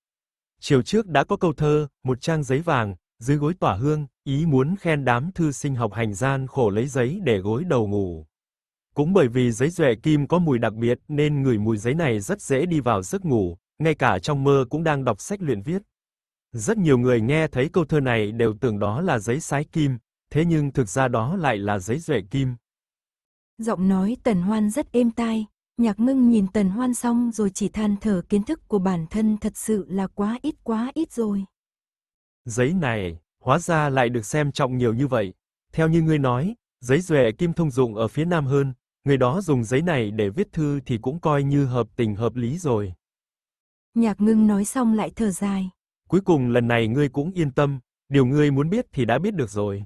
Chiều trước đã có câu thơ, một trang giấy vàng, dưới gối tỏa hương, ý muốn khen đám thư sinh học hành gian khổ lấy giấy để gối đầu ngủ. Cũng bởi vì giấy duệ kim có mùi đặc biệt nên người mùi giấy này rất dễ đi vào giấc ngủ, ngay cả trong mơ cũng đang đọc sách luyện viết. Rất nhiều người nghe thấy câu thơ này đều tưởng đó là giấy sái kim, thế nhưng thực ra đó lại là giấy duệ kim. Giọng nói Tần Hoan rất êm tai, Nhạc ngưng nhìn Tần Hoan xong rồi chỉ than thở kiến thức của bản thân thật sự là quá ít quá ít rồi. Giấy này, hóa ra lại được xem trọng nhiều như vậy. Theo như ngươi nói, giấy duệ kim thông dụng ở phía nam hơn, người đó dùng giấy này để viết thư thì cũng coi như hợp tình hợp lý rồi. Nhạc ngưng nói xong lại thở dài. Cuối cùng lần này ngươi cũng yên tâm, điều ngươi muốn biết thì đã biết được rồi.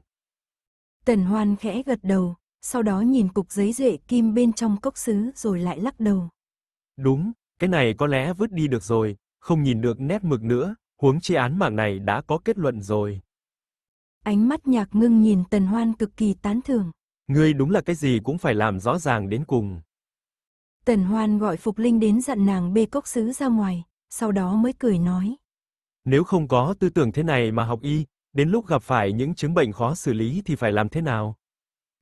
Tần Hoan khẽ gật đầu, sau đó nhìn cục giấy duệ kim bên trong cốc sứ rồi lại lắc đầu. Đúng, cái này có lẽ vứt đi được rồi, không nhìn được nét mực nữa, huống chi án mạng này đã có kết luận rồi. Ánh mắt nhạc ngưng nhìn Tần Hoan cực kỳ tán thưởng. Ngươi đúng là cái gì cũng phải làm rõ ràng đến cùng. Tần Hoan gọi Phục Linh đến dặn nàng bê cốc sứ ra ngoài, sau đó mới cười nói. Nếu không có tư tưởng thế này mà học y, đến lúc gặp phải những chứng bệnh khó xử lý thì phải làm thế nào?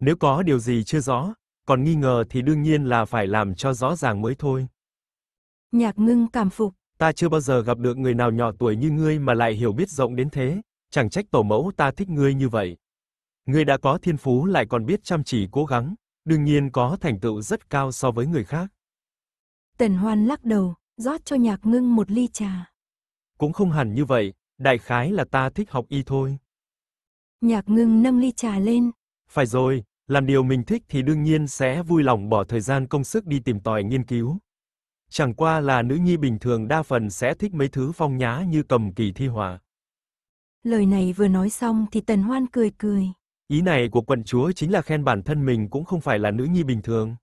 Nếu có điều gì chưa rõ, còn nghi ngờ thì đương nhiên là phải làm cho rõ ràng mới thôi. Nhạc ngưng cảm phục. Ta chưa bao giờ gặp được người nào nhỏ tuổi như ngươi mà lại hiểu biết rộng đến thế, chẳng trách tổ mẫu ta thích ngươi như vậy. Ngươi đã có thiên phú lại còn biết chăm chỉ cố gắng, đương nhiên có thành tựu rất cao so với người khác. Tần Hoan lắc đầu, rót cho nhạc ngưng một ly trà cũng không hẳn như vậy, đại khái là ta thích học y thôi. Nhạc Ngưng nâng ly trà lên. Phải rồi, làm điều mình thích thì đương nhiên sẽ vui lòng bỏ thời gian công sức đi tìm tòi nghiên cứu. Chẳng qua là nữ nhi bình thường đa phần sẽ thích mấy thứ phong nhá như cầm kỳ thi họa. Lời này vừa nói xong thì Tần Hoan cười cười. Ý này của quận chúa chính là khen bản thân mình cũng không phải là nữ nhi bình thường.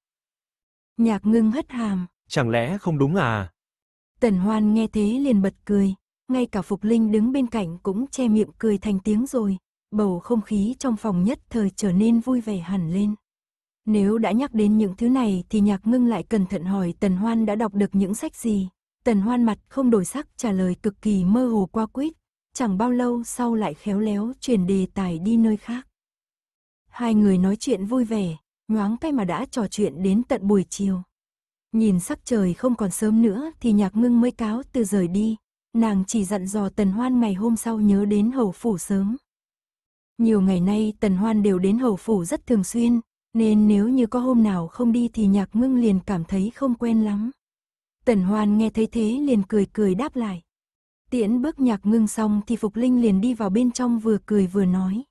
Nhạc Ngưng hất hàm. Chẳng lẽ không đúng à? Tần Hoan nghe thế liền bật cười, ngay cả Phục Linh đứng bên cạnh cũng che miệng cười thành tiếng rồi, bầu không khí trong phòng nhất thời trở nên vui vẻ hẳn lên. Nếu đã nhắc đến những thứ này thì nhạc ngưng lại cẩn thận hỏi Tần Hoan đã đọc được những sách gì. Tần Hoan mặt không đổi sắc trả lời cực kỳ mơ hồ qua quýt, chẳng bao lâu sau lại khéo léo chuyển đề tài đi nơi khác. Hai người nói chuyện vui vẻ, nhoáng tay mà đã trò chuyện đến tận buổi chiều. Nhìn sắc trời không còn sớm nữa thì nhạc ngưng mới cáo từ rời đi, nàng chỉ dặn dò Tần Hoan ngày hôm sau nhớ đến hầu phủ sớm. Nhiều ngày nay Tần Hoan đều đến hầu phủ rất thường xuyên, nên nếu như có hôm nào không đi thì nhạc ngưng liền cảm thấy không quen lắm. Tần Hoan nghe thấy thế liền cười cười đáp lại. Tiễn bước nhạc ngưng xong thì Phục Linh liền đi vào bên trong vừa cười vừa nói.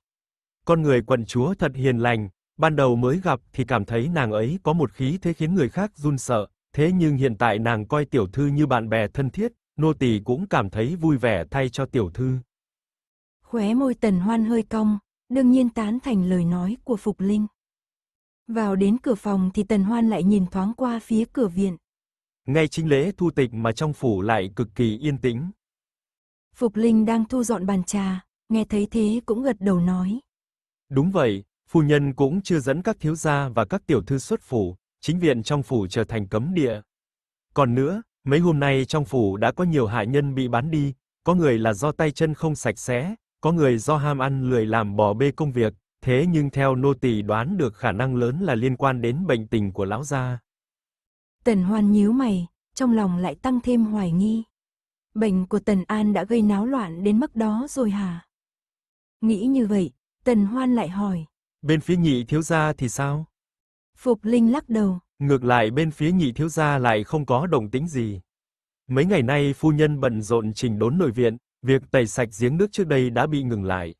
Con người quận chúa thật hiền lành, ban đầu mới gặp thì cảm thấy nàng ấy có một khí thế khiến người khác run sợ, thế nhưng hiện tại nàng coi tiểu thư như bạn bè thân thiết, nô tỳ cũng cảm thấy vui vẻ thay cho tiểu thư. Khóe môi Tần Hoan hơi cong, đương nhiên tán thành lời nói của Phục Linh. Vào đến cửa phòng thì Tần Hoan lại nhìn thoáng qua phía cửa viện. Ngay chính lễ thu tịch mà trong phủ lại cực kỳ yên tĩnh. Phục Linh đang thu dọn bàn trà, nghe thấy thế cũng gật đầu nói. Đúng vậy, phu nhân cũng chưa dẫn các thiếu gia và các tiểu thư xuất phủ, chính viện trong phủ trở thành cấm địa. Còn nữa, Mấy hôm nay trong phủ đã có nhiều hạ nhân bị bán đi, có người là do tay chân không sạch sẽ, có người do ham ăn lười làm bỏ bê công việc, thế nhưng theo nô tỳ đoán được khả năng lớn là liên quan đến bệnh tình của lão gia. Tần Hoan nhíu mày, trong lòng lại tăng thêm hoài nghi. Bệnh của Tần An đã gây náo loạn đến mức đó rồi hả? Nghĩ như vậy, Tần Hoan lại hỏi. Bên phía nhị thiếu gia thì sao? Phục Linh lắc đầu, Ngược lại bên phía nhị thiếu gia lại không có đồng tính gì. Mấy ngày nay phu nhân bận rộn chỉnh đốn nội viện, việc tẩy sạch giếng nước trước đây đã bị ngừng lại.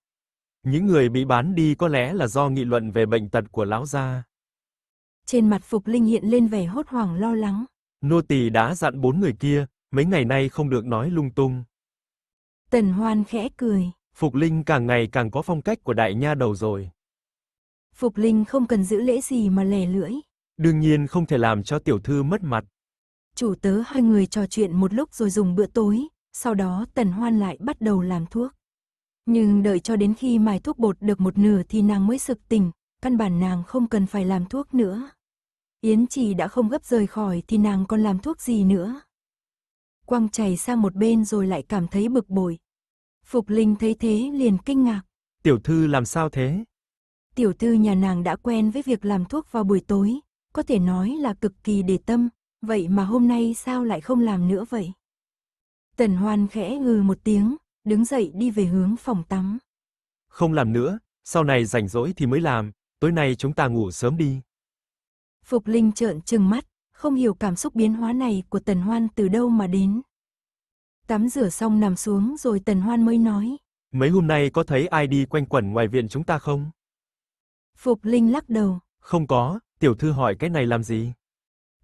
Những người bị bán đi có lẽ là do nghị luận về bệnh tật của lão gia. Trên mặt Phục Linh hiện lên vẻ hốt hoảng lo lắng. Nô tỳ đã dặn bốn người kia, mấy ngày nay không được nói lung tung. Tần Hoan khẽ cười. Phục Linh càng ngày càng có phong cách của đại nha đầu rồi. Phục Linh không cần giữ lễ gì mà lẻ lưỡi. Đương nhiên không thể làm cho tiểu thư mất mặt. Chủ tớ hai người trò chuyện một lúc rồi dùng bữa tối, sau đó Tần Hoan lại bắt đầu làm thuốc. Nhưng đợi cho đến khi mài thuốc bột được một nửa thì nàng mới sực tỉnh, căn bản nàng không cần phải làm thuốc nữa. Yến chỉ đã không gấp rời khỏi thì nàng còn làm thuốc gì nữa. Quang chảy sang một bên rồi lại cảm thấy bực bội. Phục Linh thấy thế liền kinh ngạc. Tiểu thư làm sao thế? Tiểu thư nhà nàng đã quen với việc làm thuốc vào buổi tối, có thể nói là cực kỳ để tâm, vậy mà hôm nay sao lại không làm nữa vậy? Tần Hoan khẽ ngừ một tiếng, đứng dậy đi về hướng phòng tắm. Không làm nữa, sau này rảnh rỗi thì mới làm, tối nay chúng ta ngủ sớm đi. Phục Linh trợn trừng mắt, không hiểu cảm xúc biến hóa này của Tần Hoan từ đâu mà đến. Tắm rửa xong nằm xuống rồi Tần Hoan mới nói. Mấy hôm nay có thấy ai đi quanh quẩn ngoài viện chúng ta không? Phục Linh lắc đầu. Không có, Tiểu thư hỏi cái này làm gì?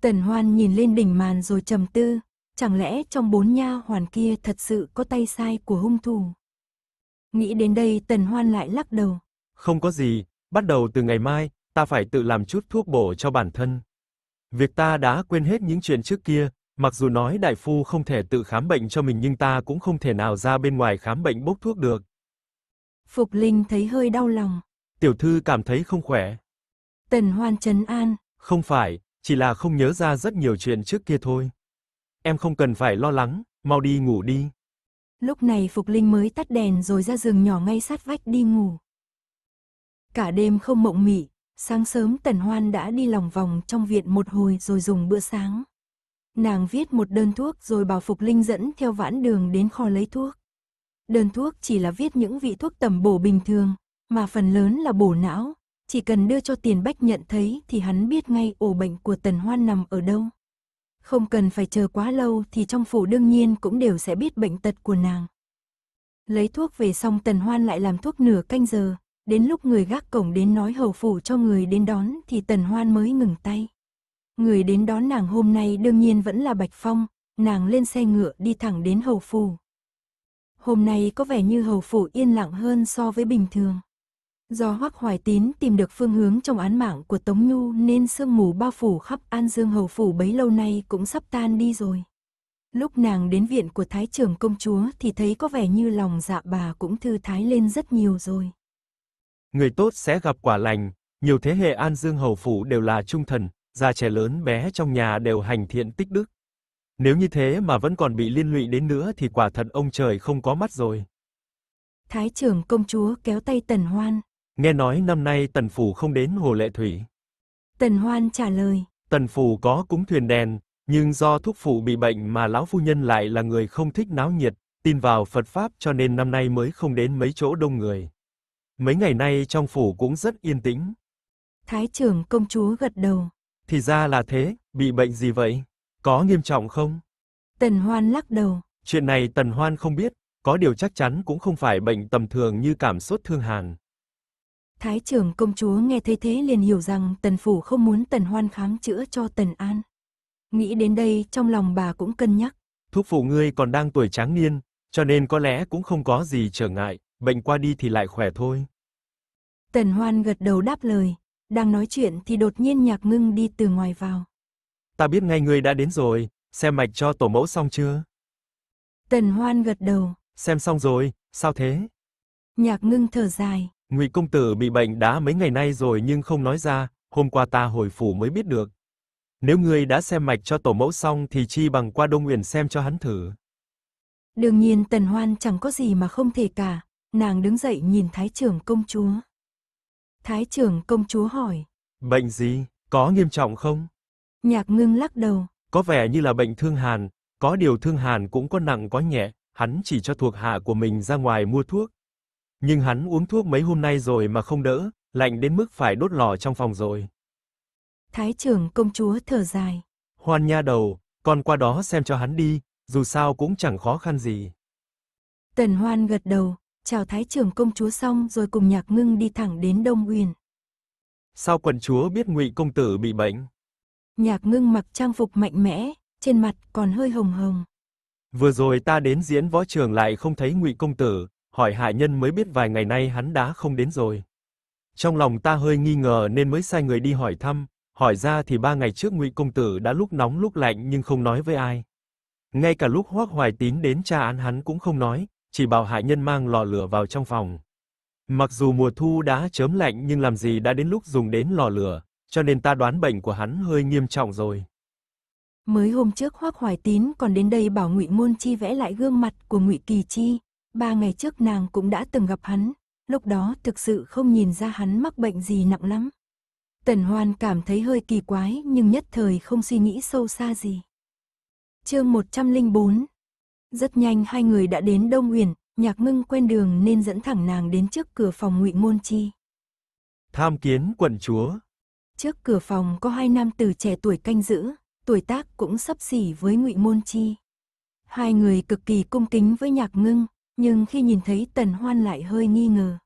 Tần Hoan nhìn lên đỉnh màn rồi trầm tư, chẳng lẽ trong bốn nha hoàn kia thật sự có tay sai của hung thủ? Nghĩ đến đây Tần Hoan lại lắc đầu. Không có gì, bắt đầu từ ngày mai, ta phải tự làm chút thuốc bổ cho bản thân. Việc ta đã quên hết những chuyện trước kia, mặc dù nói đại phu không thể tự khám bệnh cho mình nhưng ta cũng không thể nào ra bên ngoài khám bệnh bốc thuốc được. Phục Linh thấy hơi đau lòng. Tiểu thư cảm thấy không khỏe. Tần Hoan trấn an. Không phải, chỉ là không nhớ ra rất nhiều chuyện trước kia thôi. Em không cần phải lo lắng, mau đi ngủ đi. Lúc này Phục Linh mới tắt đèn rồi ra giường nhỏ ngay sát vách đi ngủ. Cả đêm không mộng mị, sáng sớm Tần Hoan đã đi lòng vòng trong viện một hồi rồi dùng bữa sáng. Nàng viết một đơn thuốc rồi bảo Phục Linh dẫn theo vãn đường đến kho lấy thuốc. Đơn thuốc chỉ là viết những vị thuốc tầm bổ bình thường, mà phần lớn là bổ não, chỉ cần đưa cho tiền bách nhận thấy thì hắn biết ngay ổ bệnh của tần hoan nằm ở đâu. Không cần phải chờ quá lâu thì trong phủ đương nhiên cũng đều sẽ biết bệnh tật của nàng. Lấy thuốc về xong tần hoan lại làm thuốc nửa canh giờ, đến lúc người gác cổng đến nói hầu phủ cho người đến đón thì tần hoan mới ngừng tay. Người đến đón nàng hôm nay đương nhiên vẫn là Bạch Phong, nàng lên xe ngựa đi thẳng đến hầu phủ. Hôm nay có vẻ như hầu phủ yên lặng hơn so với bình thường. Do Hoắc Hoài Tín tìm được phương hướng trong án mạng của Tống Nhu nên sương mù bao phủ khắp An Dương Hầu Phủ bấy lâu nay cũng sắp tan đi rồi. Lúc nàng đến viện của Thái trưởng công chúa thì thấy có vẻ như lòng dạ bà cũng thư thái lên rất nhiều rồi. Người tốt sẽ gặp quả lành, nhiều thế hệ An Dương Hầu Phủ đều là trung thần, già trẻ lớn bé trong nhà đều hành thiện tích đức. Nếu như thế mà vẫn còn bị liên lụy đến nữa thì quả thật ông trời không có mắt rồi. Thái trưởng công chúa kéo tay Tần Hoan, Nghe nói năm nay Tần Phủ không đến Hồ Lệ Thủy. Tần Hoan trả lời. Tần Phủ có cúng thuyền đèn, nhưng do thúc phụ bị bệnh mà lão phu nhân lại là người không thích náo nhiệt, tin vào Phật Pháp cho nên năm nay mới không đến mấy chỗ đông người. Mấy ngày nay trong phủ cũng rất yên tĩnh. Thái trưởng công chúa gật đầu. Thì ra là thế, bị bệnh gì vậy? Có nghiêm trọng không? Tần Hoan lắc đầu. Chuyện này Tần Hoan không biết, có điều chắc chắn cũng không phải bệnh tầm thường như cảm sốt thương hàn. Thái trưởng công chúa nghe thấy thế liền hiểu rằng tần phủ không muốn tần hoan khám chữa cho tần an. Nghĩ đến đây trong lòng bà cũng cân nhắc. Thúc phụ ngươi còn đang tuổi tráng niên, cho nên có lẽ cũng không có gì trở ngại, bệnh qua đi thì lại khỏe thôi. Tần hoan gật đầu đáp lời, đang nói chuyện thì đột nhiên nhạc ngưng đi từ ngoài vào. Ta biết ngay ngươi đã đến rồi, xem mạch cho tổ mẫu xong chưa? Tần hoan gật đầu. Xem xong rồi, sao thế? Nhạc ngưng thở dài, Ngụy công tử bị bệnh đã mấy ngày nay rồi nhưng không nói ra, hôm qua ta hồi phủ mới biết được. Nếu ngươi đã xem mạch cho tổ mẫu xong thì chi bằng qua Đông Uyển xem cho hắn thử. Đương nhiên Tần Hoan chẳng có gì mà không thể cả, nàng đứng dậy nhìn Thái trưởng công chúa. Thái trưởng công chúa hỏi: "Bệnh gì, có nghiêm trọng không?" Nhạc Ngưng lắc đầu, có vẻ như là bệnh thương hàn, có điều thương hàn cũng có nặng có nhẹ, hắn chỉ cho thuộc hạ của mình ra ngoài mua thuốc, nhưng hắn uống thuốc mấy hôm nay rồi mà không đỡ, lạnh đến mức phải đốt lò trong phòng rồi. Thái trưởng công chúa thở dài. Hoan nha đầu, con qua đó xem cho hắn đi, dù sao cũng chẳng khó khăn gì. Tần Hoan gật đầu, chào thái trưởng công chúa xong rồi cùng Nhạc Ngưng đi thẳng đến Đông Uyển. Sao quần chúa biết Ngụy công tử bị bệnh? Nhạc Ngưng mặc trang phục mạnh mẽ, trên mặt còn hơi hồng hồng. Vừa rồi ta đến diễn võ trường lại không thấy Ngụy công tử, hỏi hạ nhân mới biết vài ngày nay hắn đã không đến rồi. Trong lòng ta hơi nghi ngờ nên mới sai người đi hỏi thăm, hỏi ra thì ba ngày trước Ngụy công tử đã lúc nóng lúc lạnh nhưng không nói với ai. Ngay cả lúc Hoắc Hoài Tín đến tra án hắn cũng không nói, chỉ bảo hạ nhân mang lò lửa vào trong phòng. Mặc dù mùa thu đã chớm lạnh nhưng làm gì đã đến lúc dùng đến lò lửa, cho nên ta đoán bệnh của hắn hơi nghiêm trọng rồi. Mới hôm trước Hoắc Hoài Tín còn đến đây bảo Ngụy Môn Chi vẽ lại gương mặt của Ngụy Kỳ Chi, Ba ngày trước nàng cũng đã từng gặp hắn, lúc đó thực sự không nhìn ra hắn mắc bệnh gì nặng lắm. Tần Hoan cảm thấy hơi kỳ quái nhưng nhất thời không suy nghĩ sâu xa gì. chương 104 Rất nhanh hai người đã đến Đông Huyền, nhạc ngưng quen đường nên dẫn thẳng nàng đến trước cửa phòng ngụy môn Chi. Tham kiến quận chúa. Trước cửa phòng có hai nam tử trẻ tuổi canh giữ, tuổi tác cũng sắp xỉ với ngụy Môn Chi. Hai người cực kỳ cung kính với nhạc ngưng, nhưng khi nhìn thấy Tần Hoan lại hơi nghi ngờ.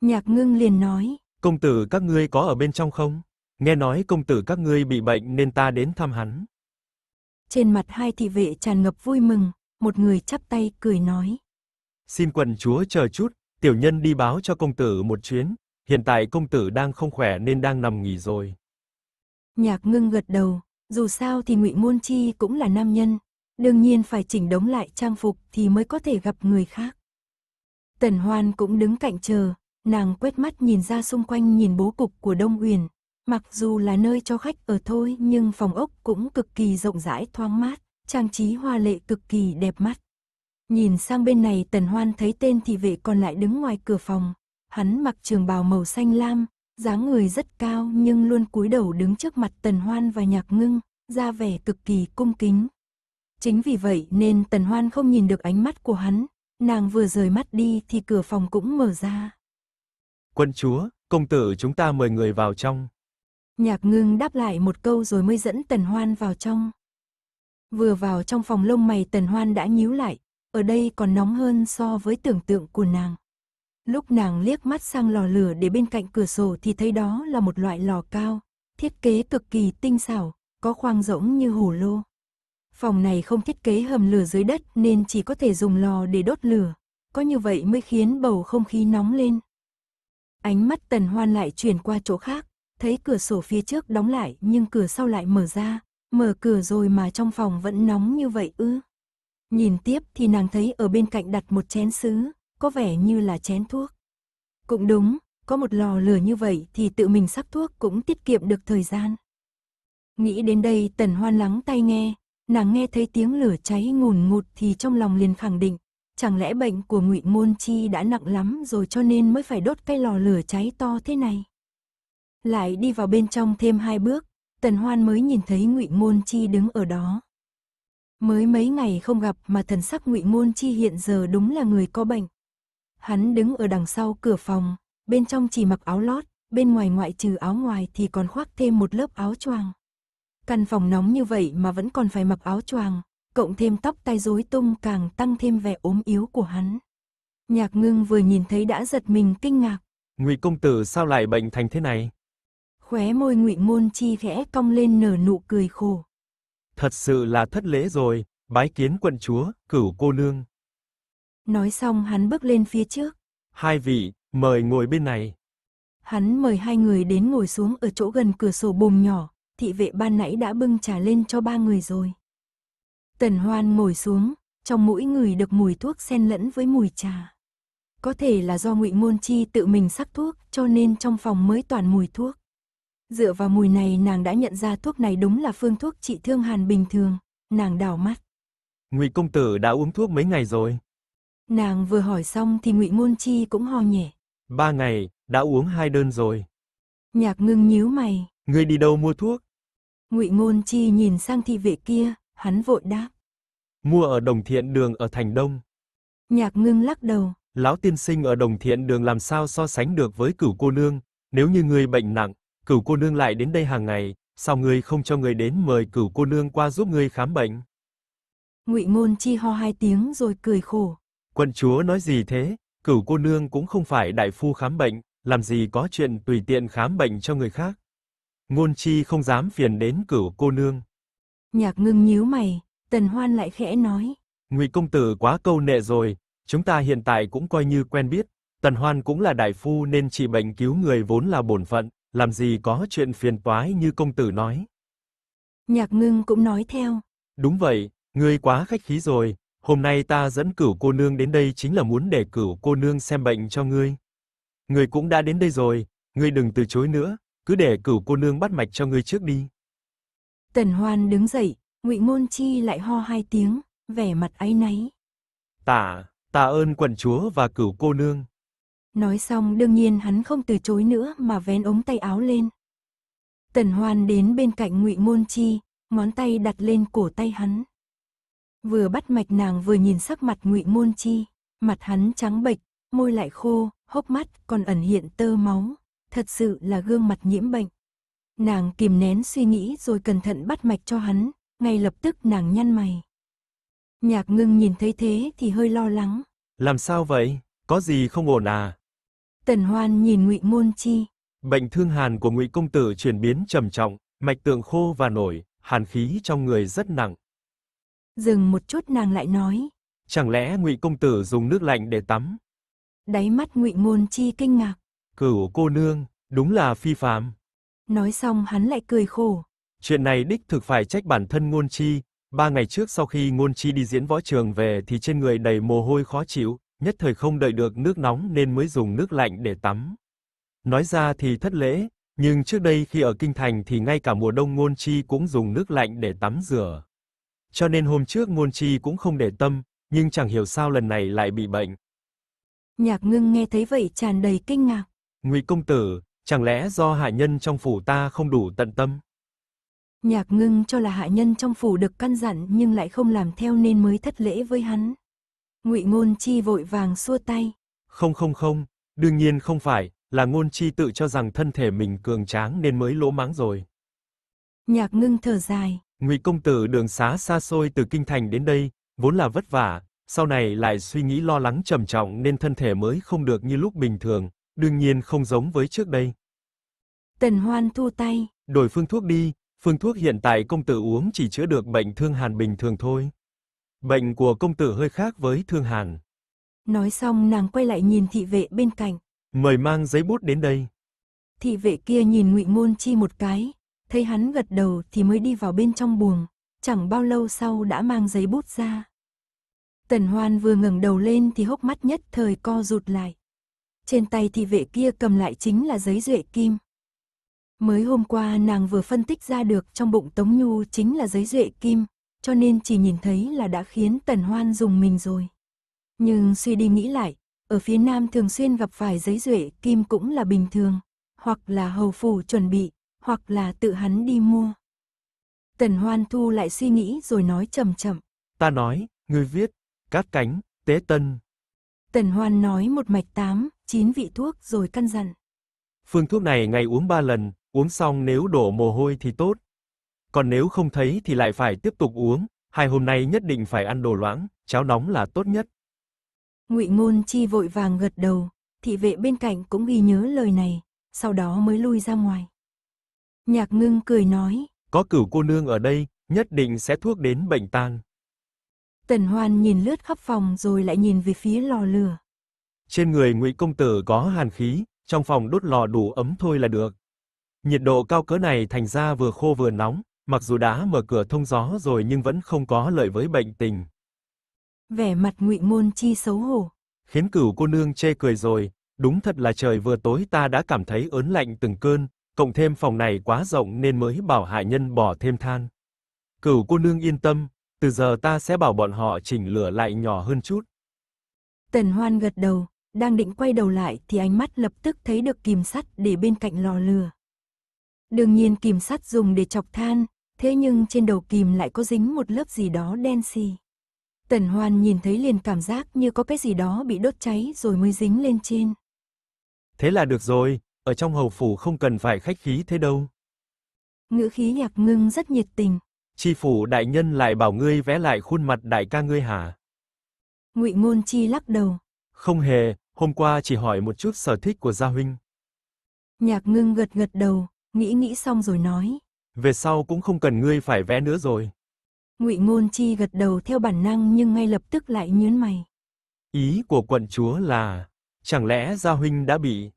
Nhạc ngưng liền nói, công tử các ngươi có ở bên trong không? Nghe nói công tử các ngươi bị bệnh nên ta đến thăm hắn. Trên mặt hai thị vệ tràn ngập vui mừng, một người chắp tay cười nói. Xin quần chúa chờ chút, tiểu nhân đi báo cho công tử một chuyến, hiện tại công tử đang không khỏe nên đang nằm nghỉ rồi. Nhạc ngưng gật đầu, dù sao thì ngụy Môn Chi cũng là nam nhân, Đương nhiên phải chỉnh đống lại trang phục thì mới có thể gặp người khác. Tần Hoan cũng đứng cạnh chờ, nàng quét mắt nhìn ra xung quanh nhìn bố cục của Đông Uyển. Mặc dù là nơi cho khách ở thôi nhưng phòng ốc cũng cực kỳ rộng rãi thoáng mát, trang trí hoa lệ cực kỳ đẹp mắt. Nhìn sang bên này Tần Hoan thấy tên thị vệ còn lại đứng ngoài cửa phòng. Hắn mặc trường bào màu xanh lam, dáng người rất cao nhưng luôn cúi đầu đứng trước mặt Tần Hoan và Nhạc Ngưng, ra vẻ cực kỳ cung kính, Chính vì vậy nên Tần Hoan không nhìn được ánh mắt của hắn, nàng vừa rời mắt đi thì cửa phòng cũng mở ra. Quân chúa, công tử chúng ta mời người vào trong. Nhạc ngưng đáp lại một câu rồi mới dẫn Tần Hoan vào trong. Vừa vào trong phòng lông mày Tần Hoan đã nhíu lại, ở đây còn nóng hơn so với tưởng tượng của nàng. Lúc nàng liếc mắt sang lò lửa để bên cạnh cửa sổ thì thấy đó là một loại lò cao, thiết kế cực kỳ tinh xảo, có khoang rỗng như hồ lô. Phòng này không thiết kế hầm lửa dưới đất nên chỉ có thể dùng lò để đốt lửa. Có như vậy mới khiến bầu không khí nóng lên. Ánh mắt tần hoan lại chuyển qua chỗ khác, thấy cửa sổ phía trước đóng lại nhưng cửa sau lại mở ra, mở cửa rồi mà trong phòng vẫn nóng như vậy ư. Nhìn tiếp thì nàng thấy ở bên cạnh đặt một chén sứ, có vẻ như là chén thuốc. Cũng đúng, có một lò lửa như vậy thì tự mình sắc thuốc cũng tiết kiệm được thời gian. Nghĩ đến đây tần hoan lắng tay nghe, nàng nghe thấy tiếng lửa cháy ngùn ngụt thì trong lòng liền khẳng định, chẳng lẽ bệnh của Ngụy Môn Chi đã nặng lắm rồi cho nên mới phải đốt cái lò lửa cháy to thế này. Lại đi vào bên trong thêm hai bước, Tần Hoan mới nhìn thấy Ngụy Môn Chi đứng ở đó. Mới mấy ngày không gặp mà thần sắc Ngụy Môn Chi hiện giờ đúng là người có bệnh. Hắn đứng ở đằng sau cửa phòng, bên trong chỉ mặc áo lót, bên ngoài ngoại trừ áo ngoài thì còn khoác thêm một lớp áo choàng. Căn phòng nóng như vậy mà vẫn còn phải mặc áo choàng, cộng thêm tóc tai rối tung càng tăng thêm vẻ ốm yếu của hắn. Nhạc ngưng vừa nhìn thấy đã giật mình kinh ngạc. Ngụy công tử sao lại bệnh thành thế này? Khóe môi Ngụy Ngôn Chi khẽ cong lên nở nụ cười khổ. Thật sự là thất lễ rồi, bái kiến quận chúa, cửu cô nương. Nói xong hắn bước lên phía trước. Hai vị, mời ngồi bên này. Hắn mời hai người đến ngồi xuống ở chỗ gần cửa sổ bùm nhỏ, thị vệ ban nãy đã bưng trà lên cho ba người rồi. Tần Hoan ngồi xuống, trong mũi người được mùi thuốc xen lẫn với mùi trà. Có thể là do Ngụy Ngôn Chi tự mình sắc thuốc, cho nên trong phòng mới toàn mùi thuốc. Dựa vào mùi này nàng đã nhận ra thuốc này đúng là phương thuốc trị thương hàn bình thường, nàng đảo mắt. Ngụy công tử đã uống thuốc mấy ngày rồi? Nàng vừa hỏi xong thì Ngụy Ngôn Chi cũng ho nhẹ. Ba ngày, đã uống hai đơn rồi. Nhạc ngưng nhíu mày. Ngươi đi đâu mua thuốc? Ngụy Ngôn Chi nhìn sang thị vệ kia, hắn vội đáp. Mua ở Đồng Thiện Đường ở Thành Đông. Nhạc ngưng lắc đầu. Lão tiên sinh ở Đồng Thiện Đường làm sao so sánh được với cửu cô nương, nếu như người bệnh nặng, cửu cô nương lại đến đây hàng ngày, sao người không cho người đến mời cửu cô nương qua giúp người khám bệnh? Ngụy Ngôn Chi ho hai tiếng rồi cười khổ. Quận chúa nói gì thế, cửu cô nương cũng không phải đại phu khám bệnh, làm gì có chuyện tùy tiện khám bệnh cho người khác. Ngôn chi không dám phiền đến cửu cô nương. Nhạc ngưng nhíu mày, tần hoan lại khẽ nói. Ngụy công tử quá câu nệ rồi, chúng ta hiện tại cũng coi như quen biết. Tần hoan cũng là đại phu nên trị bệnh cứu người vốn là bổn phận, làm gì có chuyện phiền toái như công tử nói. Nhạc ngưng cũng nói theo. Đúng vậy, ngươi quá khách khí rồi, hôm nay ta dẫn cửu cô nương đến đây chính là muốn để cửu cô nương xem bệnh cho ngươi. Ngươi cũng đã đến đây rồi, ngươi đừng từ chối nữa, cứ để cửu cô nương bắt mạch cho ngươi trước đi. Tần Hoan đứng dậy, Ngụy Ngôn Chi lại ho hai tiếng, vẻ mặt áy náy. Tạ, tạ ơn quần chúa và cửu cô nương. Nói xong đương nhiên hắn không từ chối nữa mà vén ống tay áo lên. Tần Hoan đến bên cạnh Ngụy Ngôn Chi, ngón tay đặt lên cổ tay hắn. Vừa bắt mạch nàng vừa nhìn sắc mặt Ngụy Ngôn Chi, mặt hắn trắng bệch, môi lại khô, hốc mắt còn ẩn hiện tơ máu, thật sự là gương mặt nhiễm bệnh. Nàng kìm nén suy nghĩ rồi cẩn thận bắt mạch cho hắn, ngay lập tức nàng nhăn mày. Nhạc ngưng nhìn thấy thế thì hơi lo lắng. Làm sao vậy? Có gì không ổn à? Tần Hoan nhìn Ngụy Môn Chi. Bệnh thương hàn của Ngụy công tử chuyển biến trầm trọng, mạch tượng khô và nổi, hàn khí trong người rất nặng. Dừng một chút nàng lại nói, chẳng lẽ Ngụy công tử dùng nước lạnh để tắm? Đáy mắt Ngụy Môn Chi kinh ngạc cửu cô nương, đúng là phi phàm. Nói xong hắn lại cười khổ. Chuyện này đích thực phải trách bản thân Ngôn Chi, ba ngày trước sau khi Ngôn Chi đi diễn võ trường về thì trên người đầy mồ hôi khó chịu, nhất thời không đợi được nước nóng nên mới dùng nước lạnh để tắm. Nói ra thì thất lễ, nhưng trước đây khi ở kinh thành thì ngay cả mùa đông Ngôn Chi cũng dùng nước lạnh để tắm rửa. Cho nên hôm trước Ngôn Chi cũng không để tâm, nhưng chẳng hiểu sao lần này lại bị bệnh. Nhạc Ngưng nghe thấy vậy tràn đầy kinh ngạc. Ngụy công tử, chẳng lẽ do hạ nhân trong phủ ta không đủ tận tâm? Nhạc ngưng cho là hạ nhân trong phủ được căn dặn nhưng lại không làm theo nên mới thất lễ với hắn. Ngụy ngôn chi vội vàng xua tay. Không không không, đương nhiên không phải, là ngôn chi tự cho rằng thân thể mình cường tráng nên mới lỗ mãng rồi. Nhạc ngưng thở dài. Ngụy công tử đường xá xa xôi từ kinh thành đến đây, vốn là vất vả, sau này lại suy nghĩ lo lắng trầm trọng nên thân thể mới không được như lúc bình thường, đương nhiên không giống với trước đây. Tần Hoan thu tay. Đổi phương thuốc đi, phương thuốc hiện tại công tử uống chỉ chữa được bệnh thương hàn bình thường thôi. Bệnh của công tử hơi khác với thương hàn. Nói xong nàng quay lại nhìn thị vệ bên cạnh. Mời mang giấy bút đến đây. Thị vệ kia nhìn ngụy ngôn chi một cái, thấy hắn gật đầu thì mới đi vào bên trong buồng, chẳng bao lâu sau đã mang giấy bút ra. Tần Hoan vừa ngẩng đầu lên thì hốc mắt nhất thời co rụt lại trên tay thì vệ kia cầm lại chính là giấy duệ kim. Mới hôm qua nàng vừa phân tích ra được trong bụng Tống Nhu chính là giấy duệ kim, cho nên chỉ nhìn thấy là đã khiến Tần Hoan dùng mình rồi. Nhưng suy đi nghĩ lại, ở phía Nam thường xuyên gặp phải giấy duệ kim cũng là bình thường, hoặc là hầu phủ chuẩn bị, hoặc là tự hắn đi mua. Tần Hoan thu lại suy nghĩ rồi nói chậm chậm. Ta nói, người viết, cát cánh, tế tân, Tần Hoan nói một mạch tám, chín vị thuốc rồi căn dặn. Phương thuốc này ngày uống ba lần, uống xong nếu đổ mồ hôi thì tốt. Còn nếu không thấy thì lại phải tiếp tục uống, hai hôm nay nhất định phải ăn đồ loãng, cháo nóng là tốt nhất. Ngụy Ngôn Chi vội vàng gật đầu, thị vệ bên cạnh cũng ghi nhớ lời này, sau đó mới lui ra ngoài. Nhạc Ngưng cười nói, có cửu cô nương ở đây, nhất định sẽ thuốc đến bệnh tang. Tần Hoan nhìn lướt khắp phòng rồi lại nhìn về phía lò lửa. Trên người Ngụy công tử có hàn khí, trong phòng đốt lò đủ ấm thôi là được. Nhiệt độ cao cỡ này thành ra vừa khô vừa nóng, mặc dù đã mở cửa thông gió rồi nhưng vẫn không có lợi với bệnh tình. Vẻ mặt Ngụy Môn Chi xấu hổ, khiến cửu cô nương chê cười rồi, đúng thật là trời vừa tối ta đã cảm thấy ớn lạnh từng cơn, cộng thêm phòng này quá rộng nên mới bảo hạ nhân bỏ thêm than. Cửu cô nương yên tâm, từ giờ ta sẽ bảo bọn họ chỉnh lửa lại nhỏ hơn chút. Tần Hoan gật đầu, đang định quay đầu lại thì ánh mắt lập tức thấy được kìm sắt để bên cạnh lò lửa. Đương nhiên kìm sắt dùng để chọc than, thế nhưng trên đầu kìm lại có dính một lớp gì đó đen xì. Tần Hoan nhìn thấy liền cảm giác như có cái gì đó bị đốt cháy rồi mới dính lên trên. Thế là được rồi, ở trong hầu phủ không cần phải khách khí thế đâu. Ngữ khí nhạc ngưng rất nhiệt tình, Chi phủ đại nhân lại bảo ngươi vẽ lại khuôn mặt đại ca ngươi hả? Ngụy Ngôn Chi lắc đầu. Không hề, hôm qua chỉ hỏi một chút sở thích của gia huynh. Nhạc Ngưng gật gật đầu, nghĩ nghĩ xong rồi nói. Về sau cũng không cần ngươi phải vẽ nữa rồi. Ngụy Ngôn Chi gật đầu theo bản năng nhưng ngay lập tức lại nhướng mày. Ý của quận chúa là, chẳng lẽ gia huynh đã bị?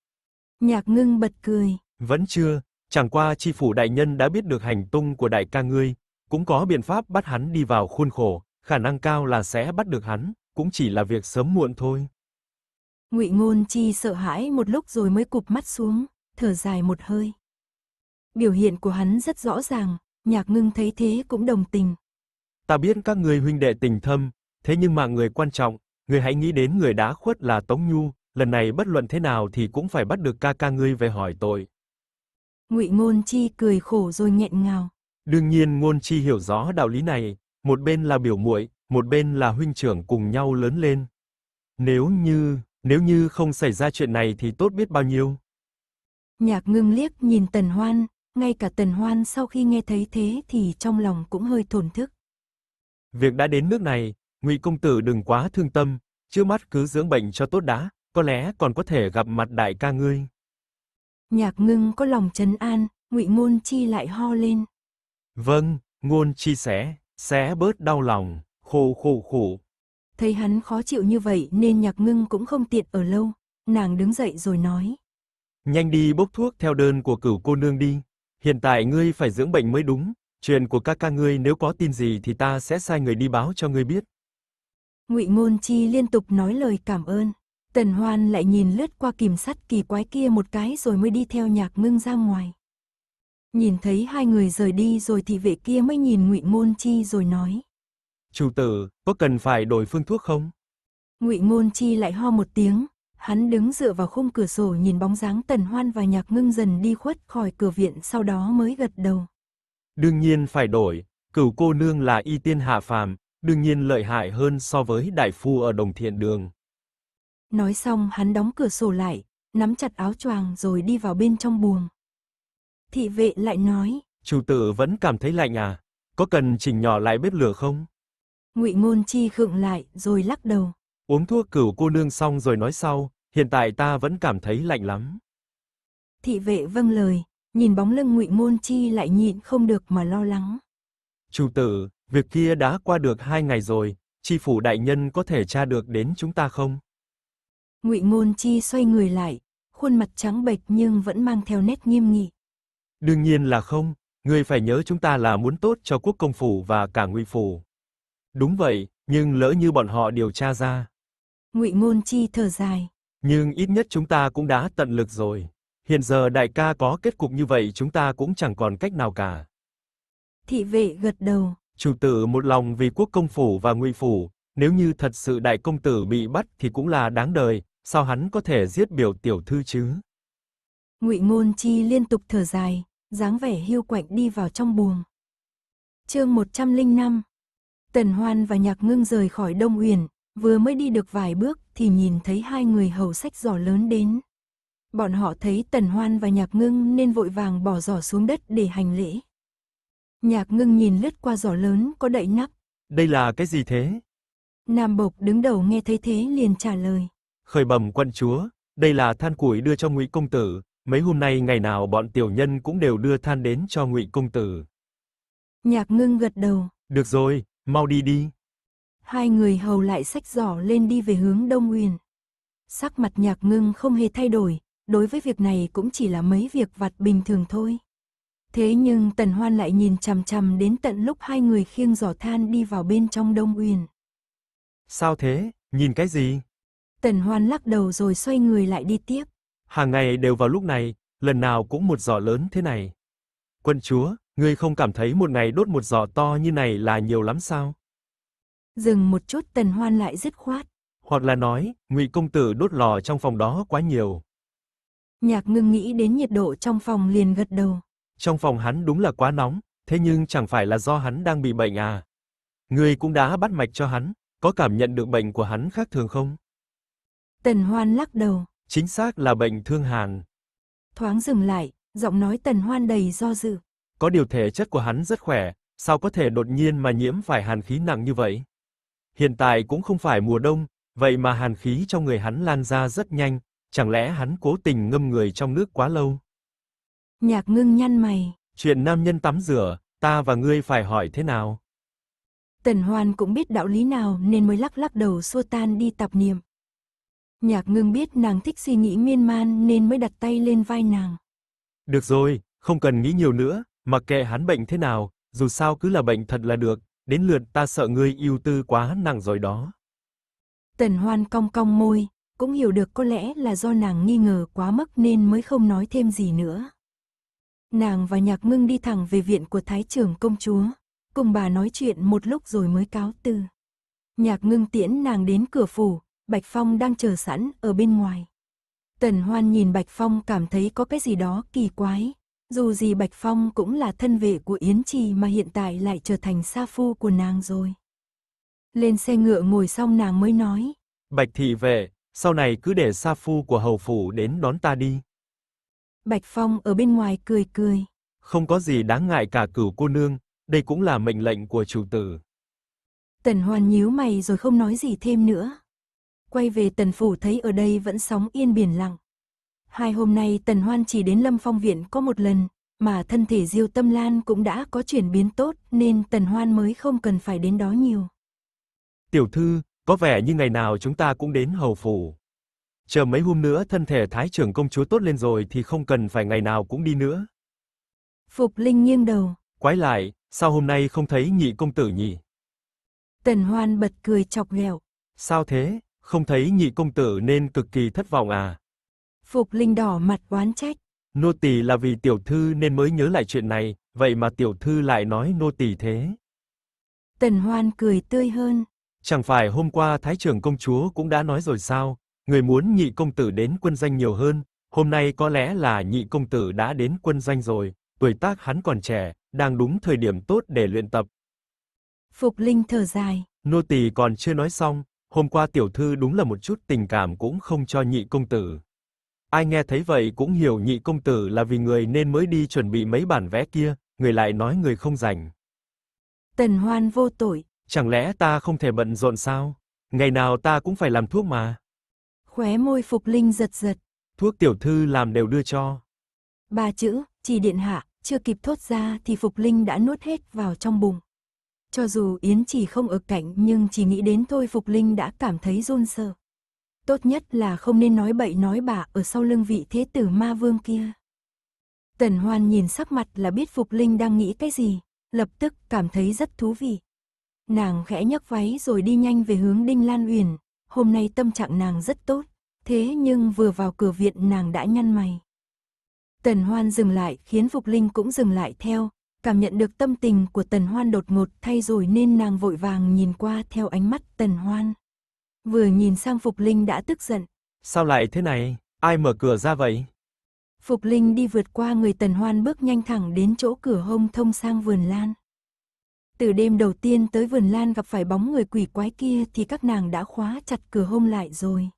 Nhạc Ngưng bật cười. Vẫn chưa, chẳng qua chi phủ đại nhân đã biết được hành tung của đại ca ngươi, cũng có biện pháp bắt hắn đi vào khuôn khổ, khả năng cao là sẽ bắt được hắn, cũng chỉ là việc sớm muộn thôi. Ngụy Ngôn Chi sợ hãi một lúc rồi mới cụp mắt xuống, thở dài một hơi. Biểu hiện của hắn rất rõ ràng, Nhạc Ngưng thấy thế cũng đồng tình. Ta biết các người huynh đệ tình thâm, thế nhưng mà người quan trọng, người hãy nghĩ đến người đã khuất là Tống Nhu, lần này bất luận thế nào thì cũng phải bắt được ca ca ngươi về hỏi tội. Ngụy Ngôn Chi cười khổ rồi nghẹn ngào. Đương nhiên Ngôn Chi hiểu rõ đạo lý này, một bên là biểu muội, một bên là huynh trưởng cùng nhau lớn lên. Nếu như, nếu như không xảy ra chuyện này thì tốt biết bao nhiêu. Nhạc Ngưng liếc nhìn Tần Hoan, ngay cả Tần Hoan sau khi nghe thấy thế thì trong lòng cũng hơi thổn thức. Việc đã đến nước này, Ngụy công tử đừng quá thương tâm, trước mắt cứ dưỡng bệnh cho tốt đã, có lẽ còn có thể gặp mặt đại ca ngươi. Nhạc Ngưng có lòng trấn an, Ngụy Ngôn Chi lại ho lên. Vâng, ngôn chia sẻ, sẽ bớt đau lòng, khổ khổ khổ. Thấy hắn khó chịu như vậy nên nhạc ngưng cũng không tiện ở lâu, nàng đứng dậy rồi nói. Nhanh đi bốc thuốc theo đơn của cửu cô nương đi, hiện tại ngươi phải dưỡng bệnh mới đúng, chuyện của ca ca ngươi nếu có tin gì thì ta sẽ sai người đi báo cho ngươi biết. Ngụy Ngôn Chi liên tục nói lời cảm ơn, Tần Hoan lại nhìn lướt qua kìm sắt kỳ quái kia một cái rồi mới đi theo nhạc ngưng ra ngoài. Nhìn thấy hai người rời đi rồi thì vệ kia mới nhìn Ngụy Ngôn Chi rồi nói. Chủ tử, có cần phải đổi phương thuốc không? Ngụy Ngôn Chi lại ho một tiếng, hắn đứng dựa vào khung cửa sổ nhìn bóng dáng Tần Hoan và Nhạc Ngưng dần đi khuất khỏi cửa viện sau đó mới gật đầu. Đương nhiên phải đổi, cửu cô nương là y tiên hạ phàm, đương nhiên lợi hại hơn so với đại phu ở đồng thiện đường. Nói xong hắn đóng cửa sổ lại, nắm chặt áo choàng rồi đi vào bên trong buồng. Thị vệ lại nói. Chủ tử vẫn cảm thấy lạnh à? Có cần chỉnh nhỏ lại bếp lửa không? Ngụy môn Chi khựng lại rồi lắc đầu. Uống thuốc cửu cô nương xong rồi nói sau, hiện tại ta vẫn cảm thấy lạnh lắm. Thị vệ vâng lời, nhìn bóng lưng Ngụy môn Chi lại nhịn không được mà lo lắng. Chủ tử, việc kia đã qua được hai ngày rồi, chi phủ đại nhân có thể tra được đến chúng ta không? Ngụy môn Chi xoay người lại, khuôn mặt trắng bệch nhưng vẫn mang theo nét nghiêm nghị. Đương nhiên là không, ngươi phải nhớ chúng ta là muốn tốt cho quốc công phủ và cả ngụy phủ. Đúng vậy, nhưng lỡ như bọn họ điều tra ra. Ngụy Ngôn Chi thở dài. Nhưng ít nhất chúng ta cũng đã tận lực rồi. Hiện giờ đại ca có kết cục như vậy chúng ta cũng chẳng còn cách nào cả. Thị vệ gật đầu. Chủ tử một lòng vì quốc công phủ và ngụy phủ, nếu như thật sự đại công tử bị bắt thì cũng là đáng đời, sao hắn có thể giết biểu tiểu thư chứ? Ngụy Ngôn Chi liên tục thở dài, dáng vẻ hiu quạnh đi vào trong buồng. Chương 105. Tần Hoan và Nhạc Ngưng rời khỏi Đông Uyển, vừa mới đi được vài bước thì nhìn thấy hai người hầu sách giỏ lớn đến. Bọn họ thấy Tần Hoan và Nhạc Ngưng nên vội vàng bỏ giỏ xuống đất để hành lễ. Nhạc Ngưng nhìn lướt qua giỏ lớn có đậy nắp. Đây là cái gì thế? Nam Bộc đứng đầu nghe thấy thế liền trả lời. Khởi bẩm quận chúa, đây là than củi đưa cho Ngụy công tử, Mấy hôm nay ngày nào bọn tiểu nhân cũng đều đưa than đến cho Ngụy công tử. Nhạc Ngưng gật đầu. Được rồi, mau đi đi. Hai người hầu lại sách giỏ lên đi về hướng Đông Uyển. Sắc mặt Nhạc Ngưng không hề thay đổi, đối với việc này cũng chỉ là mấy việc vặt bình thường thôi. Thế nhưng Tần Hoan lại nhìn chằm chằm đến tận lúc hai người khiêng giỏ than đi vào bên trong Đông Uyển. Sao thế, nhìn cái gì? Tần Hoan lắc đầu rồi xoay người lại đi tiếp. Hàng ngày đều vào lúc này, lần nào cũng một giỏ lớn thế này. Quân chúa, ngươi không cảm thấy một ngày đốt một giỏ to như này là nhiều lắm sao? Dừng một chút Tần Hoan lại dứt khoát. Hoặc là nói, Ngụy công tử đốt lò trong phòng đó quá nhiều. Nhạc Ngưng nghĩ đến nhiệt độ trong phòng liền gật đầu. Trong phòng hắn đúng là quá nóng, thế nhưng chẳng phải là do hắn đang bị bệnh à? Ngươi cũng đã bắt mạch cho hắn, có cảm nhận được bệnh của hắn khác thường không? Tần Hoan lắc đầu, Chính xác là bệnh thương hàn. Thoáng dừng lại, giọng nói Tần Hoan đầy do dự. Có điều thể chất của hắn rất khỏe, sao có thể đột nhiên mà nhiễm phải hàn khí nặng như vậy? Hiện tại cũng không phải mùa đông, vậy mà hàn khí trong người hắn lan ra rất nhanh, chẳng lẽ hắn cố tình ngâm người trong nước quá lâu? Nhạc ngưng nhăn mày. Chuyện nam nhân tắm rửa, ta và ngươi phải hỏi thế nào? Tần Hoan cũng biết đạo lý nào nên mới lắc lắc đầu xua tan đi tạp niệm. Nhạc ngưng biết nàng thích suy nghĩ miên man nên mới đặt tay lên vai nàng. Được rồi, không cần nghĩ nhiều nữa, mặc kệ hắn bệnh thế nào, dù sao cứ là bệnh thật là được, đến lượt ta sợ ngươi yêu tư quá nàng rồi đó. Tần Hoan cong cong môi, cũng hiểu được có lẽ là do nàng nghi ngờ quá mức nên mới không nói thêm gì nữa. Nàng và Nhạc Ngưng đi thẳng về viện của Thái trưởng công chúa, cùng bà nói chuyện một lúc rồi mới cáo từ. Nhạc Ngưng tiễn nàng đến cửa phủ, Bạch Phong đang chờ sẵn ở bên ngoài. Tần Hoan nhìn Bạch Phong cảm thấy có cái gì đó kỳ quái. Dù gì Bạch Phong cũng là thân vệ của Yến Trì mà hiện tại lại trở thành sa phu của nàng rồi. Lên xe ngựa ngồi xong nàng mới nói. Bạch thị vệ, sau này cứ để sa phu của hầu phủ đến đón ta đi. Bạch Phong ở bên ngoài cười cười. Không có gì đáng ngại cả cửu cô nương, đây cũng là mệnh lệnh của chủ tử. Tần Hoan nhíu mày rồi không nói gì thêm nữa. Quay về tần phủ thấy ở đây vẫn sóng yên biển lặng. Hai hôm nay tần hoan chỉ đến lâm phong viện có một lần, mà thân thể diêu tâm lan cũng đã có chuyển biến tốt nên tần hoan mới không cần phải đến đó nhiều. Tiểu thư, có vẻ như ngày nào chúng ta cũng đến hầu phủ. Chờ mấy hôm nữa thân thể thái trưởng công chúa tốt lên rồi thì không cần phải ngày nào cũng đi nữa. Phục Linh nghiêng đầu. Quái lại, sao hôm nay không thấy nhị công tử nhỉ? Tần Hoan bật cười chọc ghẹo. Sao thế? không thấy nhị công tử nên cực kỳ thất vọng à. Phục Linh đỏ mặt oán trách. Nô tỳ là vì tiểu thư nên mới nhớ lại chuyện này, vậy mà tiểu thư lại nói nô tỳ thế. Tần Hoan cười tươi hơn. Chẳng phải hôm qua Thái trưởng công chúa cũng đã nói rồi sao, người muốn nhị công tử đến quân danh nhiều hơn, hôm nay có lẽ là nhị công tử đã đến quân danh rồi, tuổi tác hắn còn trẻ, đang đúng thời điểm tốt để luyện tập. Phục Linh thở dài. Nô tỳ còn chưa nói xong, hôm qua tiểu thư đúng là một chút tình cảm cũng không cho nhị công tử. Ai nghe thấy vậy cũng hiểu nhị công tử là vì người nên mới đi chuẩn bị mấy bản vẽ kia, người lại nói người không rảnh. Tần Hoan vô tội. Chẳng lẽ ta không thể bận rộn sao? Ngày nào ta cũng phải làm thuốc mà. Khóe môi Phục Linh giật giật. Thuốc tiểu thư làm đều đưa cho. Ba chữ, chỉ điện hạ, chưa kịp thốt ra thì Phục Linh đã nuốt hết vào trong bụng. Cho dù Yến chỉ không ở cạnh nhưng chỉ nghĩ đến thôi Phục Linh đã cảm thấy run sợ. Tốt nhất là không nên nói bậy nói bạ ở sau lưng vị thế tử ma vương kia. Tần Hoan nhìn sắc mặt là biết Phục Linh đang nghĩ cái gì, lập tức cảm thấy rất thú vị. Nàng khẽ nhấc váy rồi đi nhanh về hướng Đinh Lan Uyển, hôm nay tâm trạng nàng rất tốt, thế nhưng vừa vào cửa viện nàng đã nhăn mày. Tần Hoan dừng lại khiến Phục Linh cũng dừng lại theo, cảm nhận được tâm tình của Tần Hoan đột ngột thay rồi nên nàng vội vàng nhìn qua theo ánh mắt Tần Hoan. Vừa nhìn sang Phục Linh đã tức giận. Sao lại thế này, ai mở cửa ra vậy? Phục Linh đi vượt qua người Tần Hoan bước nhanh thẳng đến chỗ cửa hông thông sang vườn lan. Từ đêm đầu tiên tới vườn lan gặp phải bóng người quỷ quái kia thì các nàng đã khóa chặt cửa hông lại rồi.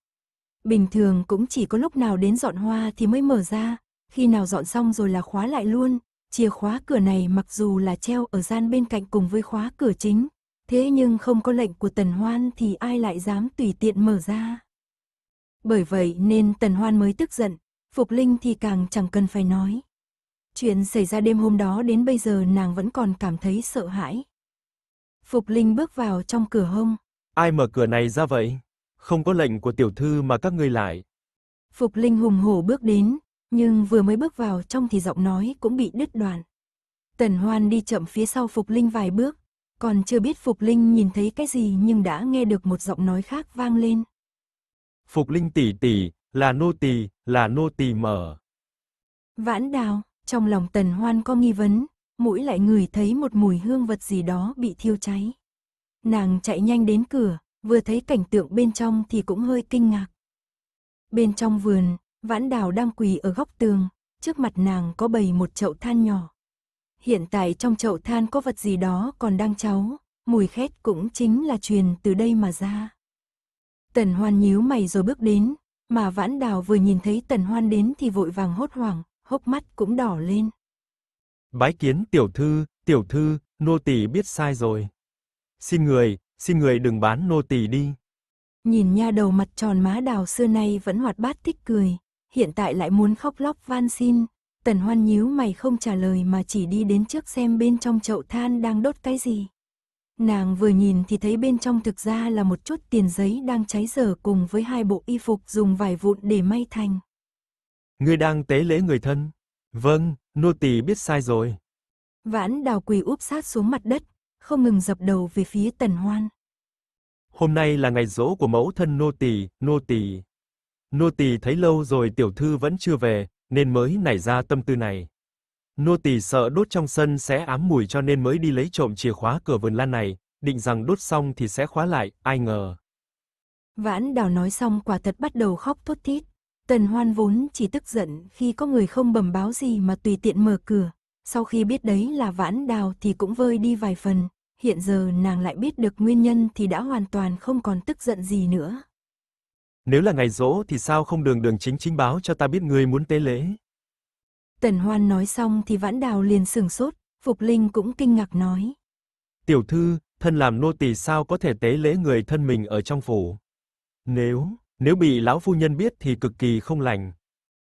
Bình thường cũng chỉ có lúc nào đến dọn hoa thì mới mở ra, khi nào dọn xong rồi là khóa lại luôn, Chìa khóa cửa này mặc dù là treo ở gian bên cạnh cùng với khóa cửa chính, thế nhưng không có lệnh của Tần Hoan thì ai lại dám tùy tiện mở ra. Bởi vậy nên Tần Hoan mới tức giận, Phục Linh thì càng chẳng cần phải nói. Chuyện xảy ra đêm hôm đó đến bây giờ nàng vẫn còn cảm thấy sợ hãi. Phục Linh bước vào trong cửa hông. Ai mở cửa này ra vậy? Không có lệnh của tiểu thư mà các ngươi lại. Phục Linh hùng hổ bước đến, nhưng vừa mới bước vào trong thì giọng nói cũng bị đứt đoạn. Tần Hoan đi chậm phía sau Phục Linh vài bước, còn chưa biết Phục Linh nhìn thấy cái gì nhưng đã nghe được một giọng nói khác vang lên. Phục Linh tỷ tỷ, là nô tỳ, là nô tỳ mở. Vãn Đào, trong lòng Tần Hoan có nghi vấn, mũi lại ngửi thấy một mùi hương vật gì đó bị thiêu cháy. Nàng chạy nhanh đến cửa, vừa thấy cảnh tượng bên trong thì cũng hơi kinh ngạc. Bên trong vườn, Vãn đào đang quỳ ở góc tường, trước mặt nàng có bầy một chậu than nhỏ. Hiện tại trong chậu than có vật gì đó còn đang cháu, mùi khét cũng chính là truyền từ đây mà ra. Tần hoan nhíu mày rồi bước đến, mà vãn đào vừa nhìn thấy tần hoan đến thì vội vàng hốt hoảng, hốc mắt cũng đỏ lên. Bái kiến tiểu thư, tiểu thư, nô tỳ biết sai rồi. Xin người, xin người đừng bán nô tỳ đi. Nhìn nha đầu mặt tròn má đào xưa nay vẫn hoạt bát thích cười, hiện tại lại muốn khóc lóc van xin. Tần Hoan nhíu mày không trả lời mà chỉ đi đến trước xem bên trong chậu than đang đốt cái gì. Nàng vừa nhìn thì thấy bên trong thực ra là một chút tiền giấy đang cháy dở cùng với hai bộ y phục dùng vải vụn để may thành. người đang tế lễ người thân. Vâng, nô tỳ biết sai rồi. Vãn đào quỳ úp sát xuống mặt đất, không ngừng dập đầu về phía tần hoan. Hôm nay là ngày rỗ của mẫu thân nô tỳ, nô tỳ. Nô tỳ thấy lâu rồi tiểu thư vẫn chưa về, nên mới nảy ra tâm tư này. Nô tỳ sợ đốt trong sân sẽ ám mùi cho nên mới đi lấy trộm chìa khóa cửa vườn lan này, định rằng đốt xong thì sẽ khóa lại, ai ngờ. Vãn Đào nói xong quả thật bắt đầu khóc thút thít. Tần Hoan vốn chỉ tức giận khi có người không bẩm báo gì mà tùy tiện mở cửa, sau khi biết đấy là Vãn Đào thì cũng vơi đi vài phần, hiện giờ nàng lại biết được nguyên nhân thì đã hoàn toàn không còn tức giận gì nữa. Nếu là ngày rỗ thì sao không đường đường chính chính báo cho ta biết ngươi muốn tế lễ? Tần Hoan nói xong thì Vãn Đào liền sừng sốt, Phục Linh cũng kinh ngạc nói. Tiểu thư, thân làm nô tỳ sao có thể tế lễ người thân mình ở trong phủ? Nếu, nếu bị lão phu nhân biết thì cực kỳ không lành.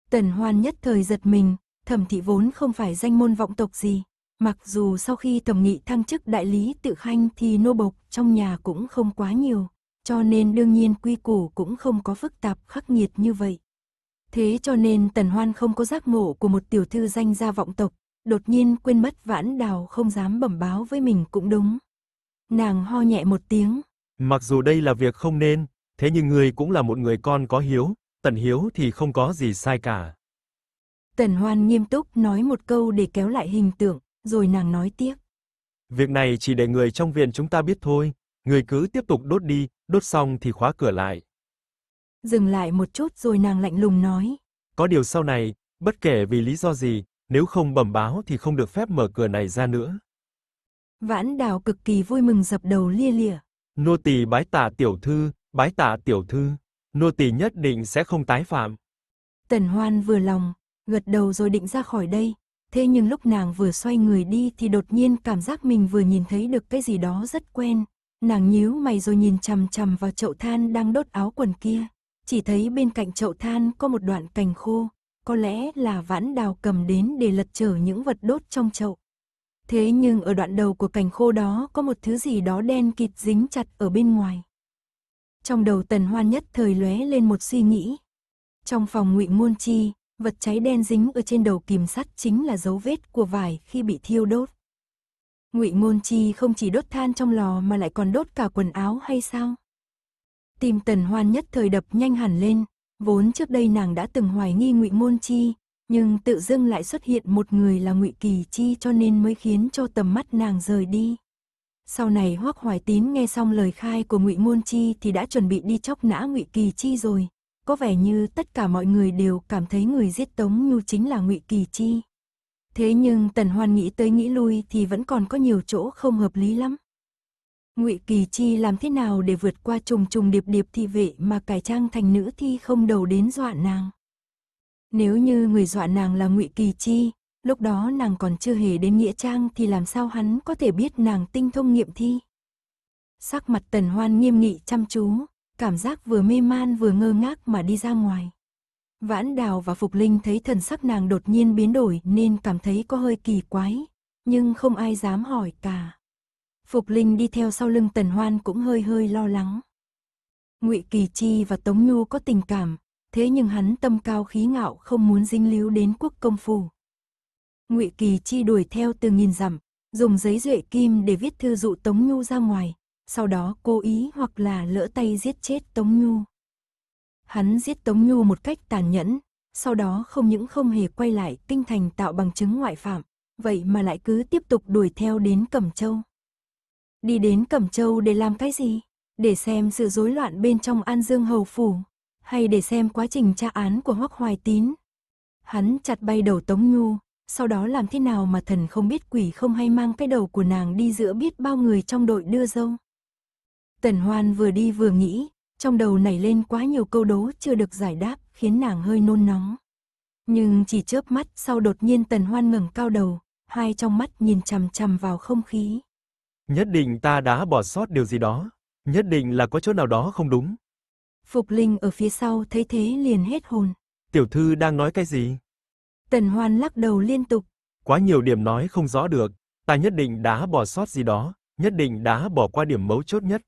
Tần Hoan nhất thời giật mình, thẩm thị vốn không phải danh môn vọng tộc gì. Mặc dù sau khi tổng nghị thăng chức đại lý tự khanh thì nô bộc trong nhà cũng không quá nhiều cho nên đương nhiên quy củ cũng không có phức tạp khắc nghiệt như vậy. Thế cho nên Tần Hoan không có giác ngộ của một tiểu thư danh gia vọng tộc, đột nhiên quên mất vãn đào không dám bẩm báo với mình cũng đúng. Nàng ho nhẹ một tiếng. Mặc dù đây là việc không nên, thế nhưng người cũng là một người con có hiếu, Tần Hiếu thì không có gì sai cả. Tần Hoan nghiêm túc nói một câu để kéo lại hình tượng, rồi nàng nói tiếp. Việc này chỉ để người trong viện chúng ta biết thôi, Người cứ tiếp tục đốt đi, đốt xong thì khóa cửa lại. Dừng lại một chút rồi nàng lạnh lùng nói. Có điều sau này, bất kể vì lý do gì, nếu không bẩm báo thì không được phép mở cửa này ra nữa. Vãn đào cực kỳ vui mừng dập đầu lia lịa. Nô tỳ bái tạ tiểu thư, bái tạ tiểu thư, nô tỳ nhất định sẽ không tái phạm. Tần Hoan vừa lòng, gật đầu rồi định ra khỏi đây, thế nhưng lúc nàng vừa xoay người đi thì đột nhiên cảm giác mình vừa nhìn thấy được cái gì đó rất quen, Nàng nhíu mày rồi nhìn chằm chằm vào chậu than đang đốt áo quần kia. Chỉ thấy bên cạnh chậu than có một đoạn cành khô, có lẽ là vãn đào cầm đến để lật trở những vật đốt trong chậu. Thế nhưng ở đoạn đầu của cành khô đó có một thứ gì đó đen kịt dính chặt ở bên ngoài. Trong đầu tần hoan nhất thời lóe lên một suy nghĩ. Trong phòng ngụy muôn chi, vật cháy đen dính ở trên đầu kìm sắt chính là dấu vết của vải khi bị thiêu đốt ngụy ngôn chi không chỉ đốt than trong lò mà lại còn đốt cả quần áo hay sao? Tim tần hoan nhất thời đập nhanh hẳn lên, vốn trước đây nàng đã từng hoài nghi ngụy ngôn chi, nhưng tự dưng lại xuất hiện một người là ngụy kỳ chi cho nên mới khiến cho tầm mắt nàng rời đi. Sau này Hoắc Hoài Tín nghe xong lời khai của Ngụy Ngôn Chi thì đã chuẩn bị đi chóc nã Ngụy Kỳ Chi rồi, có vẻ như tất cả mọi người đều cảm thấy người giết Tống Nhu chính là Ngụy Kỳ Chi. Thế nhưng Tần Hoan nghĩ tới nghĩ lui thì vẫn còn có nhiều chỗ không hợp lý lắm. Ngụy Kỳ Chi làm thế nào để vượt qua trùng trùng điệp điệp thị vệ mà cải trang thành nữ thi không đầu đến dọa nàng? Nếu như người dọa nàng là Ngụy Kỳ Chi, lúc đó nàng còn chưa hề đến Nghĩa Trang thì làm sao hắn có thể biết nàng tinh thông nghiệm thi? Sắc mặt Tần Hoan nghiêm nghị chăm chú, cảm giác vừa mê man vừa ngơ ngác mà đi ra ngoài. Vãn đào và Phục Linh thấy thần sắc nàng đột nhiên biến đổi nên cảm thấy có hơi kỳ quái, nhưng không ai dám hỏi cả. Phục Linh đi theo sau lưng Tần Hoan cũng hơi hơi lo lắng. Ngụy Kỳ Chi và Tống Nhu có tình cảm, thế nhưng hắn tâm cao khí ngạo không muốn dính líu đến quốc công phủ. Ngụy Kỳ Chi đuổi theo từ nghìn dặm, dùng giấy duệ kim để viết thư dụ Tống Nhu ra ngoài, sau đó cố ý hoặc là lỡ tay giết chết Tống Nhu. Hắn giết Tống Nhu một cách tàn nhẫn, sau đó không những không hề quay lại tinh thành tạo bằng chứng ngoại phạm, vậy mà lại cứ tiếp tục đuổi theo đến Cẩm Châu. Đi đến Cẩm Châu để làm cái gì? Để xem sự rối loạn bên trong An Dương Hầu Phủ, hay để xem quá trình tra án của Hoắc Hoài Tín? Hắn chặt bay đầu Tống Nhu, sau đó làm thế nào mà thần không biết quỷ không hay mang cái đầu của nàng đi giữa biết bao người trong đội đưa dâu. Tần Hoan vừa đi vừa nghĩ, trong đầu nảy lên quá nhiều câu đố chưa được giải đáp, khiến nàng hơi nôn nóng. Nhưng chỉ chớp mắt sau đột nhiên tần hoan ngẩng cao đầu, hai trong mắt nhìn chằm chằm vào không khí. Nhất định ta đã bỏ sót điều gì đó, nhất định là có chỗ nào đó không đúng. Phục Linh ở phía sau thấy thế liền hết hồn. Tiểu thư đang nói cái gì? Tần Hoan lắc đầu liên tục. Quá nhiều điểm nói không rõ được, ta nhất định đã bỏ sót gì đó, nhất định đã bỏ qua điểm mấu chốt nhất.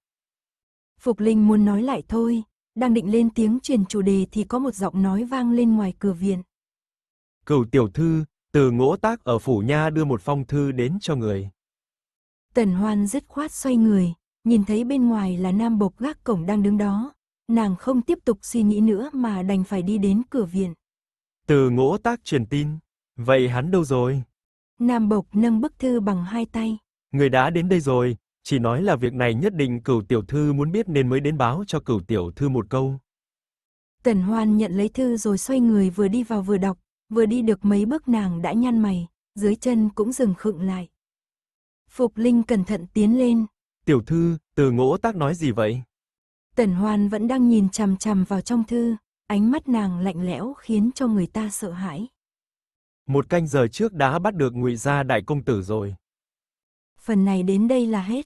Phục Linh muốn nói lại thôi, đang định lên tiếng truyền chủ đề thì có một giọng nói vang lên ngoài cửa viện. Cửu tiểu thư, từ ngỗ tác ở phủ nha đưa một phong thư đến cho người. Tần Hoan dứt khoát xoay người, nhìn thấy bên ngoài là nam bộc gác cổng đang đứng đó. Nàng không tiếp tục suy nghĩ nữa mà đành phải đi đến cửa viện. Từ ngỗ tác truyền tin, vậy hắn đâu rồi? Nam bộc nâng bức thư bằng hai tay. Người đã đến đây rồi, chỉ nói là việc này nhất định cửu tiểu thư muốn biết nên mới đến báo cho cửu tiểu thư một câu. Tần Hoan nhận lấy thư rồi xoay người vừa đi vào vừa đọc, vừa đi được mấy bước nàng đã nhăn mày, dưới chân cũng dừng khựng lại. Phục Linh cẩn thận tiến lên. Tiểu thư, từ ngỗ tác nói gì vậy? Tần Hoan vẫn đang nhìn chằm chằm vào trong thư, ánh mắt nàng lạnh lẽo khiến cho người ta sợ hãi. Một canh giờ trước đã bắt được ngụy gia đại công tử rồi. Phần này đến đây là hết.